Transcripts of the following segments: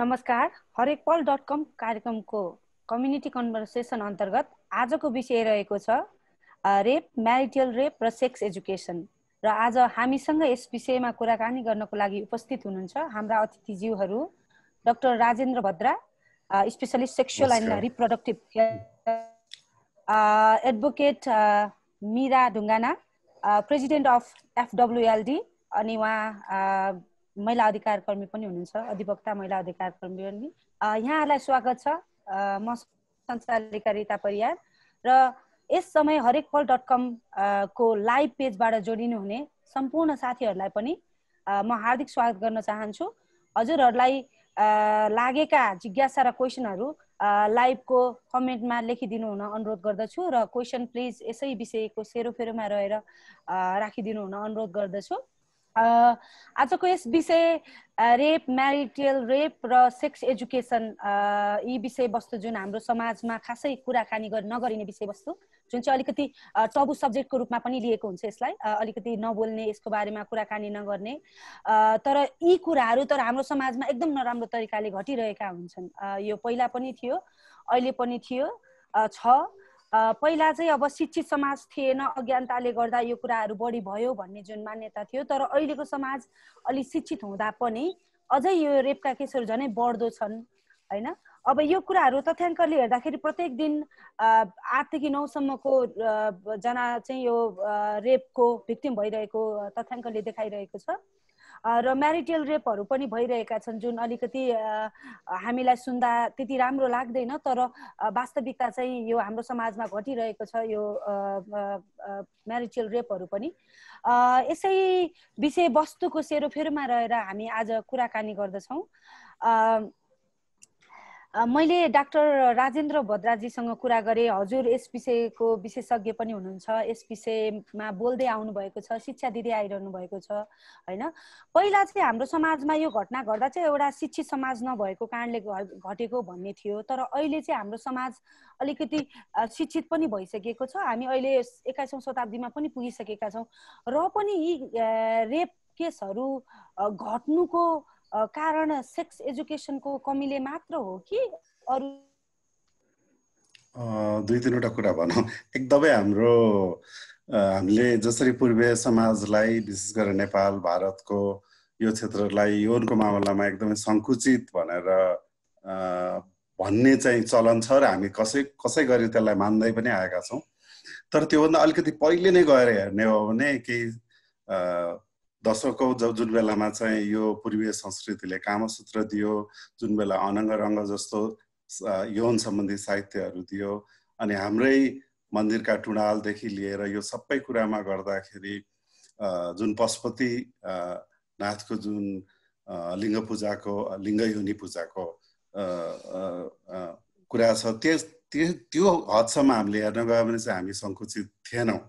नमस्कार हरेक पल डट कम कार्यक्रमको कम्युनिटी कन्भर्सेसन अन्तर्गत आजको विषय रहेको छ रेप म्यारिटल रेप र सेक्स एजुकेसन र आज हामीसँग यस विषयमा कुराकानी गर्नको लागि उपस्थित हुनुहुन्छ हाम्रा अतिथिज्यूहरू doctor Rajendra Bhadra specialist sexual and reproductive advocate Mira Dhungana president of F W L D अनि उहाँ महिला अधिकार कर्मी पनि हुनुहुन्छ अधिवक्ता महिला अधिकार कर्मी पनि यहाँहरूलाई स्वागत छ म सञ्चालिका रिता परियार र यस समय हरेक पल डट कम को लाइभ पेजबाट जोडिनुहुने सम्पूर्ण साथीहरूलाई पनि म हार्दिक स्वागत गर्न चाहन्छु हजुरहरूलाई लागेका जिज्ञासा र क्वेसनहरू लाइभको कमेन्टमा लेखिदिनु हुन अनुरोध गर्दछु र क्वेसन प्लिज यसै विषयको सेरोफेरोमा रहेर राखिदिनु हुन अनुरोध गर्दछु आजको यस विषय रेप म्यारिटियल रेप र सेक्स एजुकेसन यी विषयवस्तु जुन हाम्रो समाजमा खासै कुराकानी गर नगरिने विषयवस्तु जुन चाहिँ अलिकति टबु सब्जेक्टको रूपमा पनि लिएको हुन्छ यसलाई अलिकति नबोल्ने यसको बारेमा कुराकानी नगर्ने तर यी कुराहरू तर हाम्रो समाजमा एकदम नराम्रो तरिकाले घटिरहेका हुन्छन् यो पहिला पनि थियो अहिले पनि थियो छ पहिला चाहिँ अब शिक्षित समाज थिएन अज्ञानताले गर्दा यो कुराहरू बढी भयो भन्ने जुन मान्यता थियो तर अहिलेको समाज अलिक शिक्षित हुँदा पनि अझै यो रेपका केसहरू झनै बढ्दो छन् होइन अब यो कुराहरू तथ्याङ्कले हेर्दाखेरि प्रत्येक दिन आठदेखि नौसम्मको जना चाहिँ यो रेपको भिक्टिम भइरहेको तथ्याङ्कले देखाइरहेको छ र म्यारिटल रेपहरू पनि भइरहेका छन् जुन अलिकति हामीलाई सुन्दा त्यति राम्रो लाग्दैन तर वास्तविकता चाहिँ यो हाम्रो समाजमा घटिरहेको छ यो म्यारिटल रेपहरू पनि यसै विषयवस्तुको सेरोफेरोमा रहेर हामी आज कुराकानी गर्दछौँ मैले डाक्टर राजेन्द्र भद्राजीसँग कुरा गरेँ हजुर यस विषयको विशेषज्ञ पनि हुनुहुन्छ यस विषयमा बोल्दै आउनुभएको छ शिक्षा दिँदै आइरहनु भएको छ होइन पहिला चाहिँ हाम्रो समाजमा यो घटना घट्दा चाहिँ एउटा शिक्षित समाज नभएको कारणले घटेको भन्ने थियो तर अहिले चाहिँ हाम्रो समाज अलिकति शिक्षित पनि भइसकेको छ हामी अहिले एक्काइसौँ शताब्दीमा पनि पुगिसकेका छौँ र पनि यी रेप केसहरू घट्नुको कारण सेक्स एजुकेसनको कमीले मात्र हो कि अरू दुई तिनवटा कुरा भनौँ एकदमै हाम्रो हामीले जसरी पूर्वीय समाजलाई विशेष गरेर नेपाल भारतको यो क्षेत्रलाई यौनको मामलामा एकदमै सङ्कुचित भनेर भन्ने चाहिँ चलन छ र हामी कसै कसै गरी त्यसलाई मान्दै पनि आएका छौँ तर त्योभन्दा अलिकति पहिले नै गएर हेर्ने हो भने केही दशकको ज जुन बेलामा चाहिँ यो पूर्वीय संस्कृतिले कामसूत्र दियो जुन बेला अनङ्ग रङ्ग जस्तो यौन सम्बन्धी साहित्यहरू दियो अनि हाम्रै मन्दिरका टुँडालदेखि लिएर यो सबै कुरामा गर्दाखेरि जुन पशुपति नाथको जुन लिङ्ग पूजाको लिङ्ग योनि पूजाको कुरा छ त्यस त्यो हदसम्म हामीले हेर्न गयो भने चाहिँ हामी सङ्कुचित थिएनौँ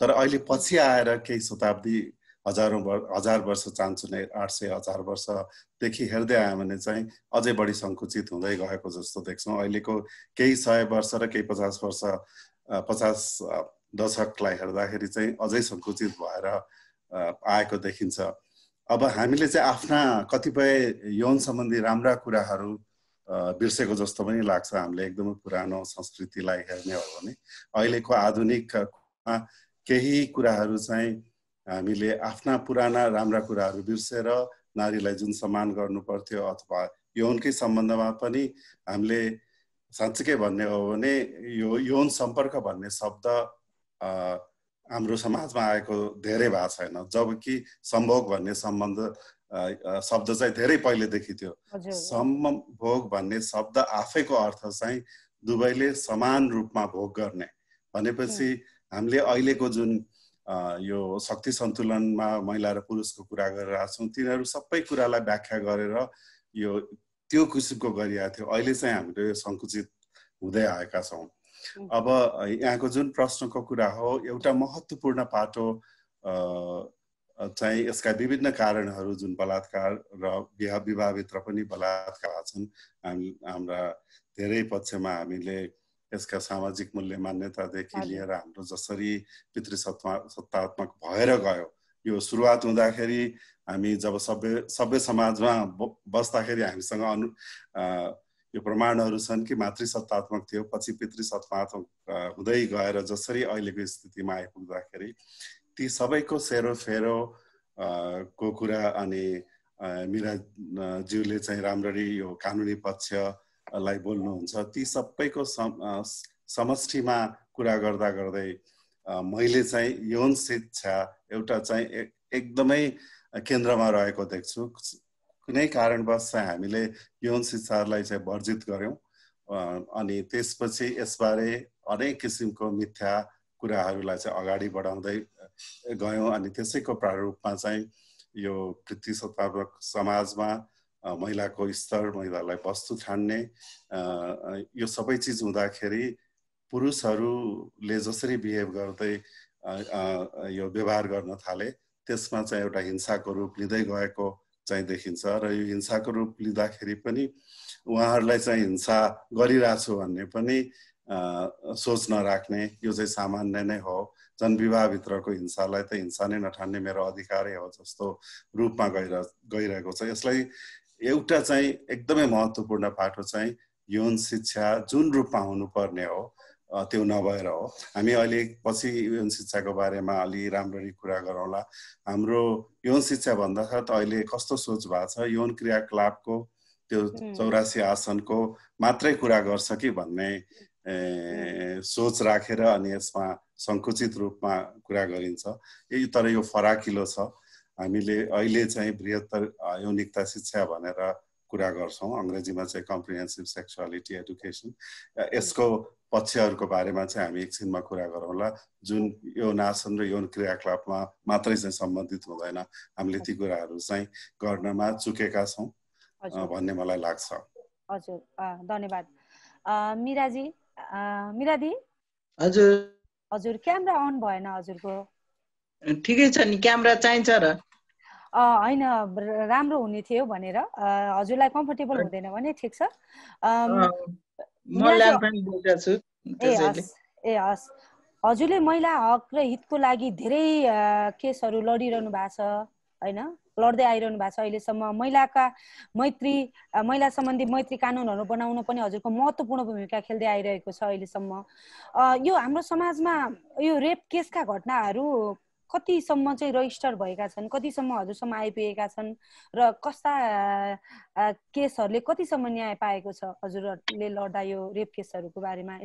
तर अहिले पछि आएर केही शताब्दी हजारौँ हजार वर्ष चान्सो नै आठ सय हजार वर्षदेखि हेर्दै आयो भने चाहिँ अझै बढी सङ्कुचित हुँदै गएको जस्तो देख्छौँ अहिलेको केही सय वर्ष र केही पचास वर्ष पचास दशकलाई हेर्दाखेरि चाहिँ अझै सङ्कुचित भएर आएको देखिन्छ अब हामीले चाहिँ आफ्ना कतिपय यौन सम्बन्धी राम्रा कुराहरू बिर्सेको जस्तो पनि लाग्छ हामीले एकदमै पुरानो संस्कृतिलाई हेर्ने हो भने अहिलेको आधुनिकमा केही कुराहरू चाहिँ हामीले आफ्ना पुराना राम्रा कुराहरू बिर्सेर नारीलाई जुन सम्मान गर्नु पर्थ्यो अथवा यौनकै सम्बन्धमा पनि हामीले साँच्चीकै भन्ने हो भने यो यौन सम्पर्क भन्ने शब्द हाम्रो समाजमा आएको धेरै भएको छैन जबकि सम्भोग भन्ने सम्बन्ध शब्द चाहिँ धेरै पहिलेदेखि थियो सम्भोग भन्ने शब्द आफैको अर्थ चाहिँ दुवैले समान रूपमा भोग गर्ने भनेपछि हामीले अहिलेको जुन यो शक्ति सन्तुलनमा महिला र पुरुषको कुरा गरिरहेको छौँ तिनीहरू सबै कुरालाई व्याख्या गरेर यो त्यो किसिमको गरिरहेको थियो अहिले चाहिँ हामीले सङ्कुचित हुँदै आएका छौँ अब यहाँको जुन प्रश्नको कुरा हो एउटा महत्त्वपूर्ण पाटो चाहिँ यसका विभिन्न कारणहरू जुन बलात्कार र विवाहभित्र पनि बलात्कार छन् हामी हाम्रा धेरै पक्षमा हामीले यसका सामाजिक मूल्य मान्यतादेखि लिएर हाम्रो जसरी पितृ सत्तात्मक भएर गयो यो सुरुवात हुँदाखेरि हामी जब सभ्य सभ्य समाजमा बस्दाखेरि हामीसँग अनु यो प्रमाणहरू छन् कि मातृ सत्तात्मक थियो पछि पितृ सत्तात्मक हुँदै गएर जसरी अहिलेको स्थितिमा आइपुग्दाखेरि ती सबैको फेरो को कुरा अनि मिराज्यूले चाहिँ राम्ररी यो कानुनी पक्ष लाई बोल्नुहुन्छ ती सबैको समष्टिमा कुरा गर्दा गर्दै मैले चाहिँ यौन शिक्षा एउटा चाहिँ एकदमै केन्द्रमा रहेको देख्छु कुनै कारणवश चाहिँ हामीले यौन शिक्षालाई चाहिँ वर्जित गऱ्यौँ अनि त्यसपछि यसबारे अनेक किसिमको मिथ्या कुराहरूलाई चाहिँ अगाडि बढाउँदै गयौँ अनि त्यसैको प्रारूपमा चाहिँ यो पितृसत्तात्मक समाजमा महिलाको स्तर महिलालाई वस्तु ठान्ने यो सबै चिज हुँदाखेरि पुरुषहरूले जसरी बिहेभ गर्दै यो व्यवहार गर्न थाले त्यसमा चाहिँ एउटा हिंसाको रूप लिँदै गएको चाहिँ देखिन्छ र यो हिंसाको रूप लिँदाखेरि पनि उहाँहरूलाई चाहिँ हिंसा गरिरहेछु भन्ने पनि सोच नराख्ने यो चाहिँ सामान्य नै हो जनविवाहभित्रको हिंसालाई त हिंसा नै नठान्ने मेरो अधिकारै हो जस्तो रूपमा गइरह गइरहेको छ यसलाई एउटा चाहिँ एकदमै महत्त्वपूर्ण पाठो चाहिँ यौन शिक्षा जुन रूपमा हुनुपर्ने हो त्यो नभएर हो हामी अहिले पछि यौन शिक्षाको बारेमा अलि राम्ररी कुरा गरौँला हाम्रो यौन शिक्षा भन्दाखेरि त अहिले कस्तो सोच भएको छ यौन क्रियाकलापको त्यो चौरासी आसनको मात्रै कुरा गर्छ कि भन्ने सोच राखेर अनि यसमा सङ्कुचित रूपमा कुरा गरिन्छ तर यो फराकिलो छ हामीले अहिले चाहिँ बृहत्तर यौनिकता शिक्षा भनेर कुरा गर्छौँ अङ्ग्रेजीमा चाहिँ कम्प्रिहेन्सिभ सेक्सुअलिटी एडुकेसन यसको पक्षहरूको बारेमा चाहिँ हामी एकछिनमा कुरा गरौँला जुन यो नासन र यौन क्रियाकलापमा मात्रै चाहिँ सम्बन्धित हुँदैन हामीले ती कुराहरू चाहिँ गर्नमा चुकेका छौँ भन्ने मलाई लाग्छ हजुर धन्यवाद मिराजी हजुर हजुर क्यामेरा अन भएन हजुरको ठिकै छ नि क्यामेरा चाहिन्छ र होइन राम्रो हुने थियो भनेर हजुरलाई कम्फर्टेबल हुँदैन भने ठिक छ ए हस् ए हस् हजुरले महिला हक र हितको लागि धेरै केसहरू लडिरहनु भएको छ होइन लड्दै आइरहनु भएको छ अहिलेसम्म महिलाका मैत्री महिला सम्बन्धी मैत्री कानुनहरू बनाउन पनि हजुरको महत्त्वपूर्ण भूमिका खेल्दै आइरहेको छ अहिलेसम्म यो हाम्रो समाजमा यो रेप केसका घटनाहरू कतिसम्म चाहिँ रजिस्टर भएका छन् कतिसम्म हजुरसम्म आइपुगेका छन् र कस्ता केसहरूले कतिसम्म न्याय पाएको छ हजुरहरूले लड्दा यो रेप केसहरूको बारेमा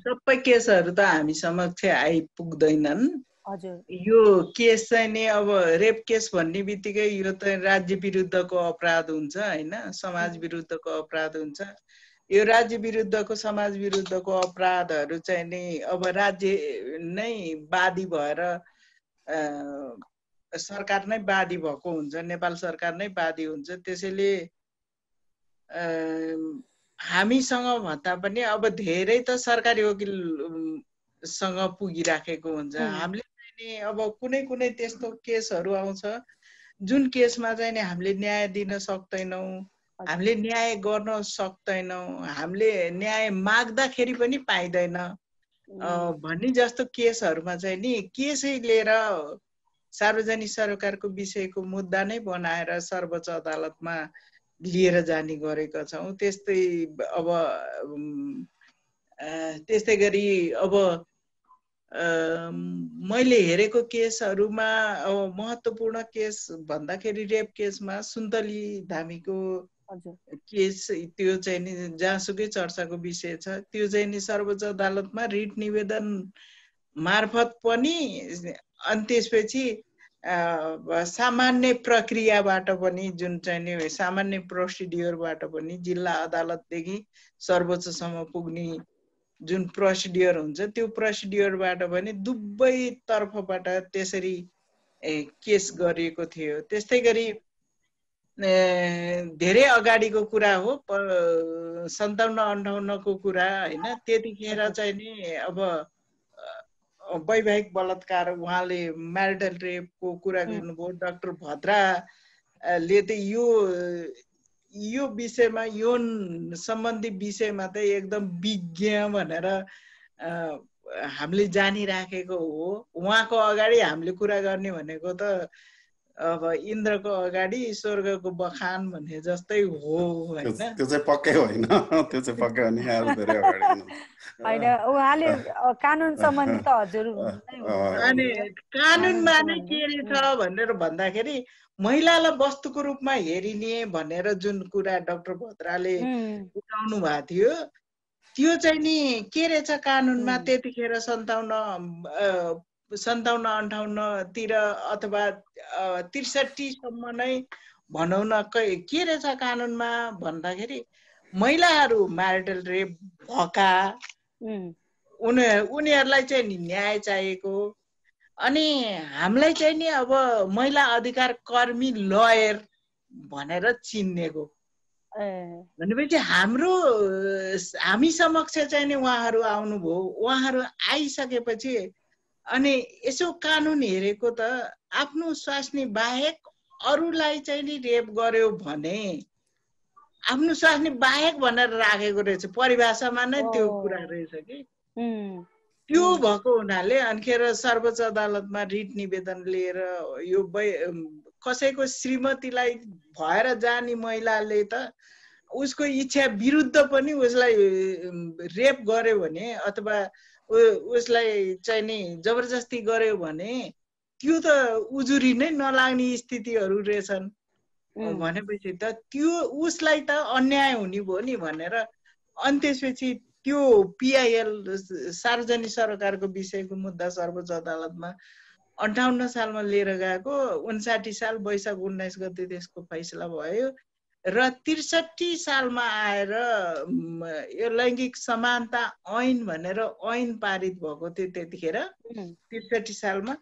सबै केसहरू त हामी समक्ष आइपुग्दैनन् हजुर यो केस चाहिँ नि अब रेप केस भन्ने बित्तिकै यो त राज्य विरुद्धको अपराध हुन्छ होइन समाज विरुद्धको अपराध हुन्छ यो राज्य विरुद्धको समाज विरुद्धको अपराधहरू चाहिँ नि अब राज्य नै वादी भएर सरकार नै बाधी भएको हुन्छ नेपाल सरकार नै बाधी हुन्छ त्यसैले हामीसँग भन्दा पनि अब धेरै त सरकारी वकिलसँग पुगिराखेको हुन्छ हामीले चाहिँ नि अब कुनै कुनै त्यस्तो केसहरू आउँछ जुन केसमा चाहिँ नि हामीले न्याय दिन सक्दैनौँ हामीले न्याय गर्न सक्दैनौँ हामीले न्याय माग्दाखेरि पनि पाइँदैन भन्ने जस्तो केसहरूमा चाहिँ नि केसै लिएर सार्वजनिक सरकारको विषयको मुद्दा नै बनाएर सर्वोच्च अदालतमा लिएर जाने गरेका छौँ त्यस्तै अब त्यस्तै गरी अब मैले हेरेको केसहरूमा अब महत्त्वपूर्ण केस भन्दाखेरि रेप केसमा सुन्तली धामीको केस त्यो चाहिँ नि जहाँसुकै चर्चाको विषय छ त्यो चाहिँ नि सर्वोच्च अदालतमा रिट निवेदन मार्फत पनि अनि त्यसपछि सामान्य प्रक्रियाबाट पनि जुन चाहिँ नि सामान्य प्रोसिडियरबाट पनि जिल्ला अदालतदेखि सर्वोच्चसम्म पुग्ने जुन प्रोसिडियर हुन्छ त्यो प्रोसिडियरबाट पनि दुवै तर्फबाट त्यसरी केस गरिएको थियो त्यस्तै गरी धेरै अगाडिको कुरा हो सन्ताउन्न अन्ठाउन्नको कुरा होइन त्यतिखेर चाहिँ नि अब वैवाहिक बलात्कार उहाँले म्यारिटल रेपको कुरा गर्नुभयो डाक्टर भद्राले त यो यो विषयमा यो सम्बन्धी विषयमा त एकदम विज्ञ भनेर हामीले जानिराखेको हो उहाँको अगाडि हामीले कुरा गर्ने भनेको त अब इन्द्रको अगाडि स्वर्गको बखान भन्ने जस्तै हो होइन त्यो चाहिँ पक्कै होइन त्यो चाहिँ पक्कै होइन होइन उहाँले कानुन सम्बन्धी त हजुर अनि कानुनमा नै के रहेछ भनेर भन्दाखेरि महिलालाई वस्तुको रूपमा हेरिने भनेर जुन कुरा डाक्टर भद्राले उठाउनु भएको थियो त्यो चाहिँ नि के रहेछ कानुनमा त्यतिखेर सन्ताउन सन्ताउन्न अन्ठाउन्नतिर अथवा त्रिसठीसम्म नै भनौँ न के रहेछ कानुनमा भन्दाखेरि महिलाहरू म्यारिटल रेप भका उनी उनीहरूलाई चाहिँ नि न्याय चाहिएको अनि हामीलाई चाहिँ नि अब महिला अधिकार कर्मी लयर भनेर चिनिएको भनेपछि हाम्रो हामी समक्ष चाहिँ नि उहाँहरू आउनुभयो उहाँहरू आइसकेपछि अनि यसो कानुन हेरेको त आफ्नो स्वास्नी बाहेक अरूलाई चाहिँ नि रेप गर्यो भने आफ्नो स्वास्नी बाहेक भनेर राखेको रहेछ परिभाषामा नै त्यो कुरा रहेछ कि त्यो भएको हुनाले अनिखेर सर्वोच्च अदालतमा रिट निवेदन लिएर यो बै कसैको श्रीमतीलाई भएर जाने महिलाले त उसको इच्छा विरुद्ध पनि उसलाई रेप गर्यो भने अथवा उसलाई चाहिँ नि जबरजस्ती गर्यो भने त्यो त उजुरी नै नलाग्ने स्थितिहरू रहेछन् भनेपछि त त्यो उसलाई त अन्याय हुने भयो नि भनेर अनि त्यसपछि त्यो पिआइएल सार्वजनिक सरकारको विषयको मुद्दा सर्वोच्च अदालतमा अन्ठाउन्न सालमा लिएर गएको उन्साठी साल वैशाख उन्नाइस गते त्यसको फैसला भयो र त्रिसठी सालमा आएर यो लैङ्गिक समानता ऐन भनेर ऐन पारित भएको थियो त्यतिखेर त्रिसठी सालमा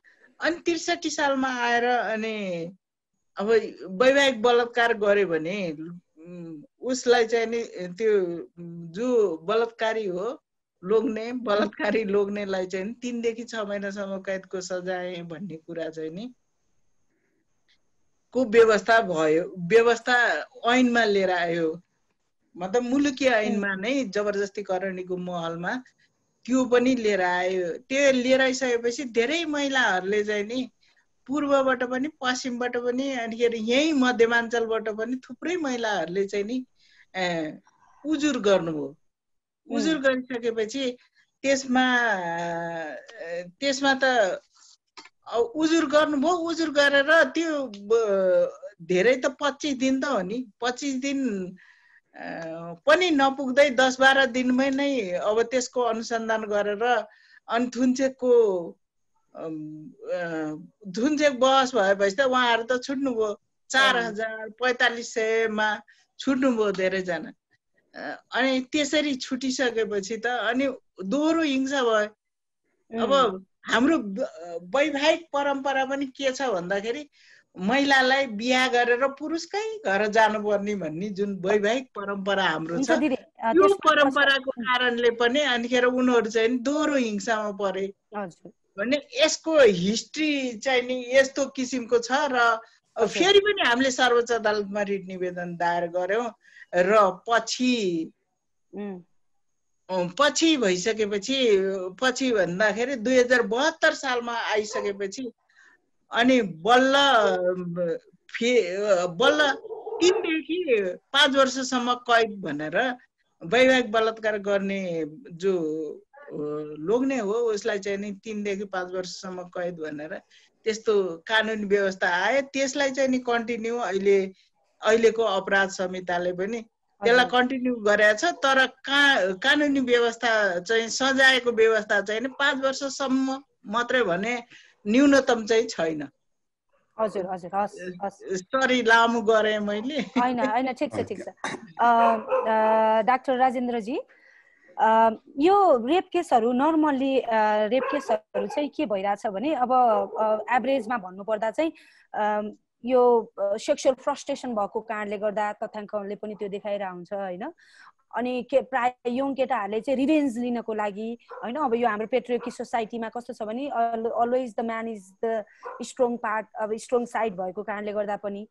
अनि त्रिसठी सालमा आएर अनि अब वैवाहिक बलात्कार गर्यो भने उसलाई चाहिँ नि त्यो जो बलात्कारी हो लोग्ने बलात्कारी लोग्नेलाई चाहिँ तिनदेखि छ महिनासम्म कैदको सजाय भन्ने कुरा चाहिँ नि को व्यवस्था भयो व्यवस्था ऐनमा लिएर आयो मतलब मुलुकी ऐनमा नै जबरजस्ती करणीको महलमा त्यो पनि लिएर आयो त्यो लिएर आइसकेपछि धेरै महिलाहरूले चाहिँ नि पूर्वबाट पनि पश्चिमबाट पनि अनिखेरि यहीँ मध्यमाञ्चलबाट पनि थुप्रै महिलाहरूले चाहिँ नि उजुर गर्नुभयो उजुर गरिसकेपछि त्यसमा त्यसमा त उजुर गर्नुभयो उजुर गरेर त्यो धेरै त पच्चिस दिन त हो नि पच्चिस दिन पनि नपुग्दै दस बाह्र दिनमै नै अब त्यसको अनुसन्धान गरेर अनि थुन्चेकको थुन्चेक बस भएपछि त उहाँहरू त छुट्नुभयो चार हजार पैँतालिस सयमा छुट्नुभयो धेरैजना अनि त्यसरी छुटिसकेपछि त अनि दोहोरो हिंसा भयो अब हाम्रो वैवाहिक परम्परा पनि के छ भन्दाखेरि महिलालाई बिहा गरेर पुरुषकै घर जानुपर्ने भन्ने जुन वैवाहिक परम्परा हाम्रो छ त्यो परम्पराको कारणले पनि अनिखेर उनीहरू चाहिँ दोहोरो हिंसामा परे भने यसको हिस्ट्री चाहिँ नि यस्तो किसिमको छ र फेरि पनि हामीले सर्वोच्च अदालतमा रिट निवेदन दायर गऱ्यौँ र पछि पछि भइसकेपछि पछि भन्दाखेरि दुई हजार बहत्तर सालमा आइसकेपछि अनि बल्ल फे बल्ल तिनदेखि पाँच वर्षसम्म कैद भनेर वैवाहिक बलात्कार गर्ने जो लोग्ने हो उसलाई चाहिँ नि तिनदेखि पाँच वर्षसम्म कैद भनेर त्यस्तो कानुन व्यवस्था आयो त्यसलाई चाहिँ नि कन्टिन्यू अहिले अहिलेको अपराध संहिताले पनि त्यसलाई कन्टिन्यू गरेछ तर का कानुनी व्यवस्था चाहिँ सजायको व्यवस्था चाहिँ पाँच वर्षसम्म मात्रै भने न्यूनतम चाहिँ छैन हजुर हजुर हस् सरी लामो गरेँ मैले होइन होइन ठिक छ ठिक छ डाक्टर राजेन्द्रजी यो रेप केसहरू नर्मल्ली रेप केसहरू चाहिँ के भइरहेछ भने अब एभरेजमा भन्नुपर्दा चाहिँ यो सेक्सुअल फ्रस्ट्रेसन भएको कारणले गर्दा तथ्याङ्कहरूले पनि त्यो देखाइरहेको हुन्छ होइन अनि के प्राय यङ केटाहरूले चाहिँ रिभेन्ज लिनको लागि होइन अब यो हाम्रो पेट्रोकी सोसाइटीमा कस्तो छ भने always the man is the strong part अब स्ट्रङ साइड भएको कारणले गर्दा पनि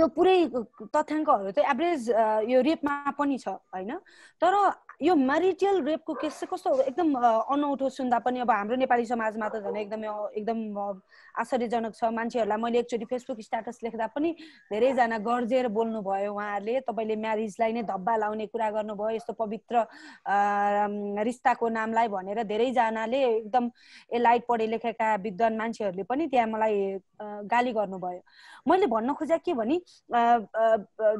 यो पुरै तथ्याङ्कहरू चाहिँ एभरेज यो रेपमा पनि छ होइन तर यो म्यारिटियल रेपको केस चाहिँ कस्तो एकदम अनौठो सुन्दा पनि अब हाम्रो नेपाली समाजमा त झन् एकदमै एकदम आश्चर्यजनक छ मान्छेहरूलाई मैले एकचोटि फेसबुक स्ट्याटस लेख्दा पनि धेरैजना गर्जेर बोल्नुभयो उहाँहरूले तपाईँले म्यारिजलाई नै धब्बा लाउने कुरा गर्नुभयो यस्तो पवित्र रिस्ताको नामलाई भनेर धेरैजनाले एकदम एलाइट पढे लेखेका विद्वान मान्छेहरूले पनि त्यहाँ मलाई गाली गर्नुभयो मैले भन्न खोजेको के भने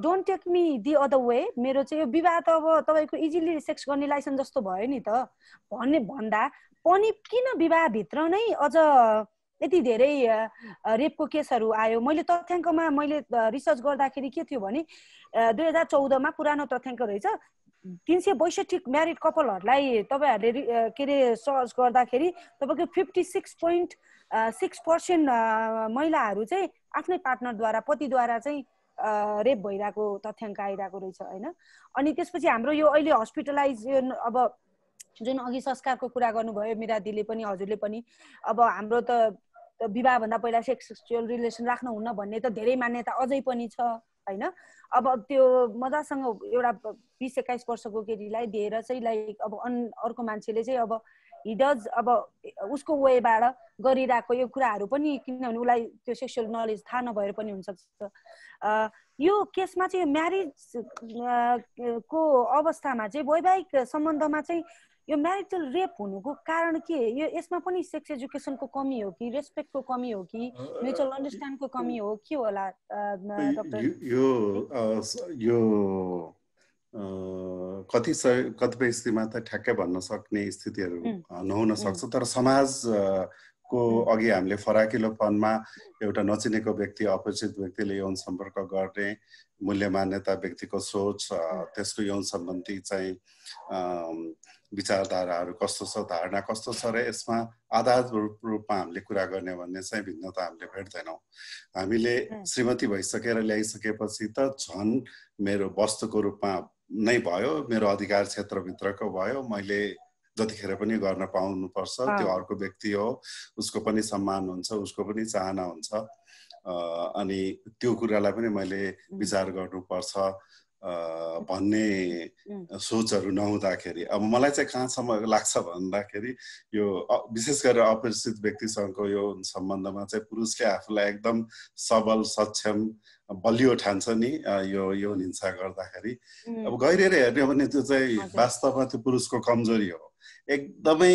don't take me the other way मेरो चाहिँ यो विवाह त अब तपाईँको इजिली सेक्स गर्ने लाइसेन्स जस्तो भयो नि त भन्ने भन्दा पनि किन विवाहभित्र नै अझ यति धेरै रेपको केसहरू आयो मैले तथ्याङ्कमा मैले रिसर्च गर्दाखेरि के थियो भने दुई हजार चौधमा पुरानो तथ्याङ्क रहेछ तिन सय बैसठी म्यारिड कपालहरूलाई तपाईँहरूले के अरे सर्च गर्दाखेरि तपाईँको fifty six point six percent महिलाहरू चाहिँ आफ्नै पार्टनरद्वारा पतिद्वारा चाहिँ रेप भइरहेको तथ्याङ्क आइरहेको रहेछ होइन अनि त्यसपछि हाम्रो यो अहिले हस्पिटलाइज अब जुन अघि संस्कारको कुरा गर्नुभयो मिरा दिदीले पनि हजुरले पनि अब हाम्रो त विवाहभन्दा पहिला सेक्सुअल रिलेसन राख्नुहुन्न भन्ने त धेरै मान्यता अझै पनि छ होइन अब त्यो मजासँग एउटा बिस एक्काइस वर्षको केटीलाई दिएर चाहिँ लाइक अब अन अर्को मान्छेले चाहिँ अब हिडज अब उसको वेबाट गरिरहेको यो कुराहरू पनि किनभने उसलाई त्यो सेक्सुअल नलेज थाहा नभएर पनि हुनसक्छ यो केसमा चाहिँ म्यारिज को अवस्थामा चाहिँ वैवाहिक सम्बन्धमा चाहिँ यो म्यारिटल रेप हुनुको कारण के यो यसमा पनि सेक्स एजुकेसनको कमी हो कि रेस्पेक्टको कमी हो कि म्युचुअल अन्डरस्ट्यान्डको कमी हो के होला डक्टर यो यो कति सय कतिपय स्थितिमा त ठ्याक्कै भन्न सक्ने स्थितिहरू नहुन सक्छ तर समाज को अघि हामीले फराकिलोपनमा एउटा नचिनेको व्यक्ति अपरिचित व्यक्तिले यौन सम्पर्क गर्ने मूल्य मान्यता व्यक्तिको सोच त्यसको यौन सम्बन्धी चाहिँ विचारधाराहरू कस्तो छ धारणा कस्तो छ र यसमा आधार रूपमा हामीले कुरा गर्ने भन्ने चाहिँ भिन्नता हामीले भेट्दैनौँ हामीले श्रीमती भइसकेर ल्याइसकेपछि त झन् मेरो वस्तुको रूपमा नै भयो मेरो अधिकार क्षेत्रभित्रको भयो मैले जतिखेर पनि गर्न पाउनुपर्छ त्यो अर्को व्यक्ति हो उसको पनि सम्मान हुन्छ उसको पनि चाहना हुन्छ अनि त्यो कुरालाई पनि मैले विचार गर्नुपर्छ भन्ने सोचहरू नहुँदाखेरि अब मलाई चाहिँ कहाँसम्म लाग्छ भन्दाखेरि यो विशेष गरेर अपरिचित व्यक्तिसँगको यो सम्बन्धमा चाहिँ पुरुषले आफूलाई एकदम सबल सक्षम बलियो ठान्छ नि यो यो हिंसा गर्दाखेरि अब गहिरेर हेर्ने हो भने त्यो चाहिँ वास्तवमा त्यो पुरुषको कमजोरी हो एकदमै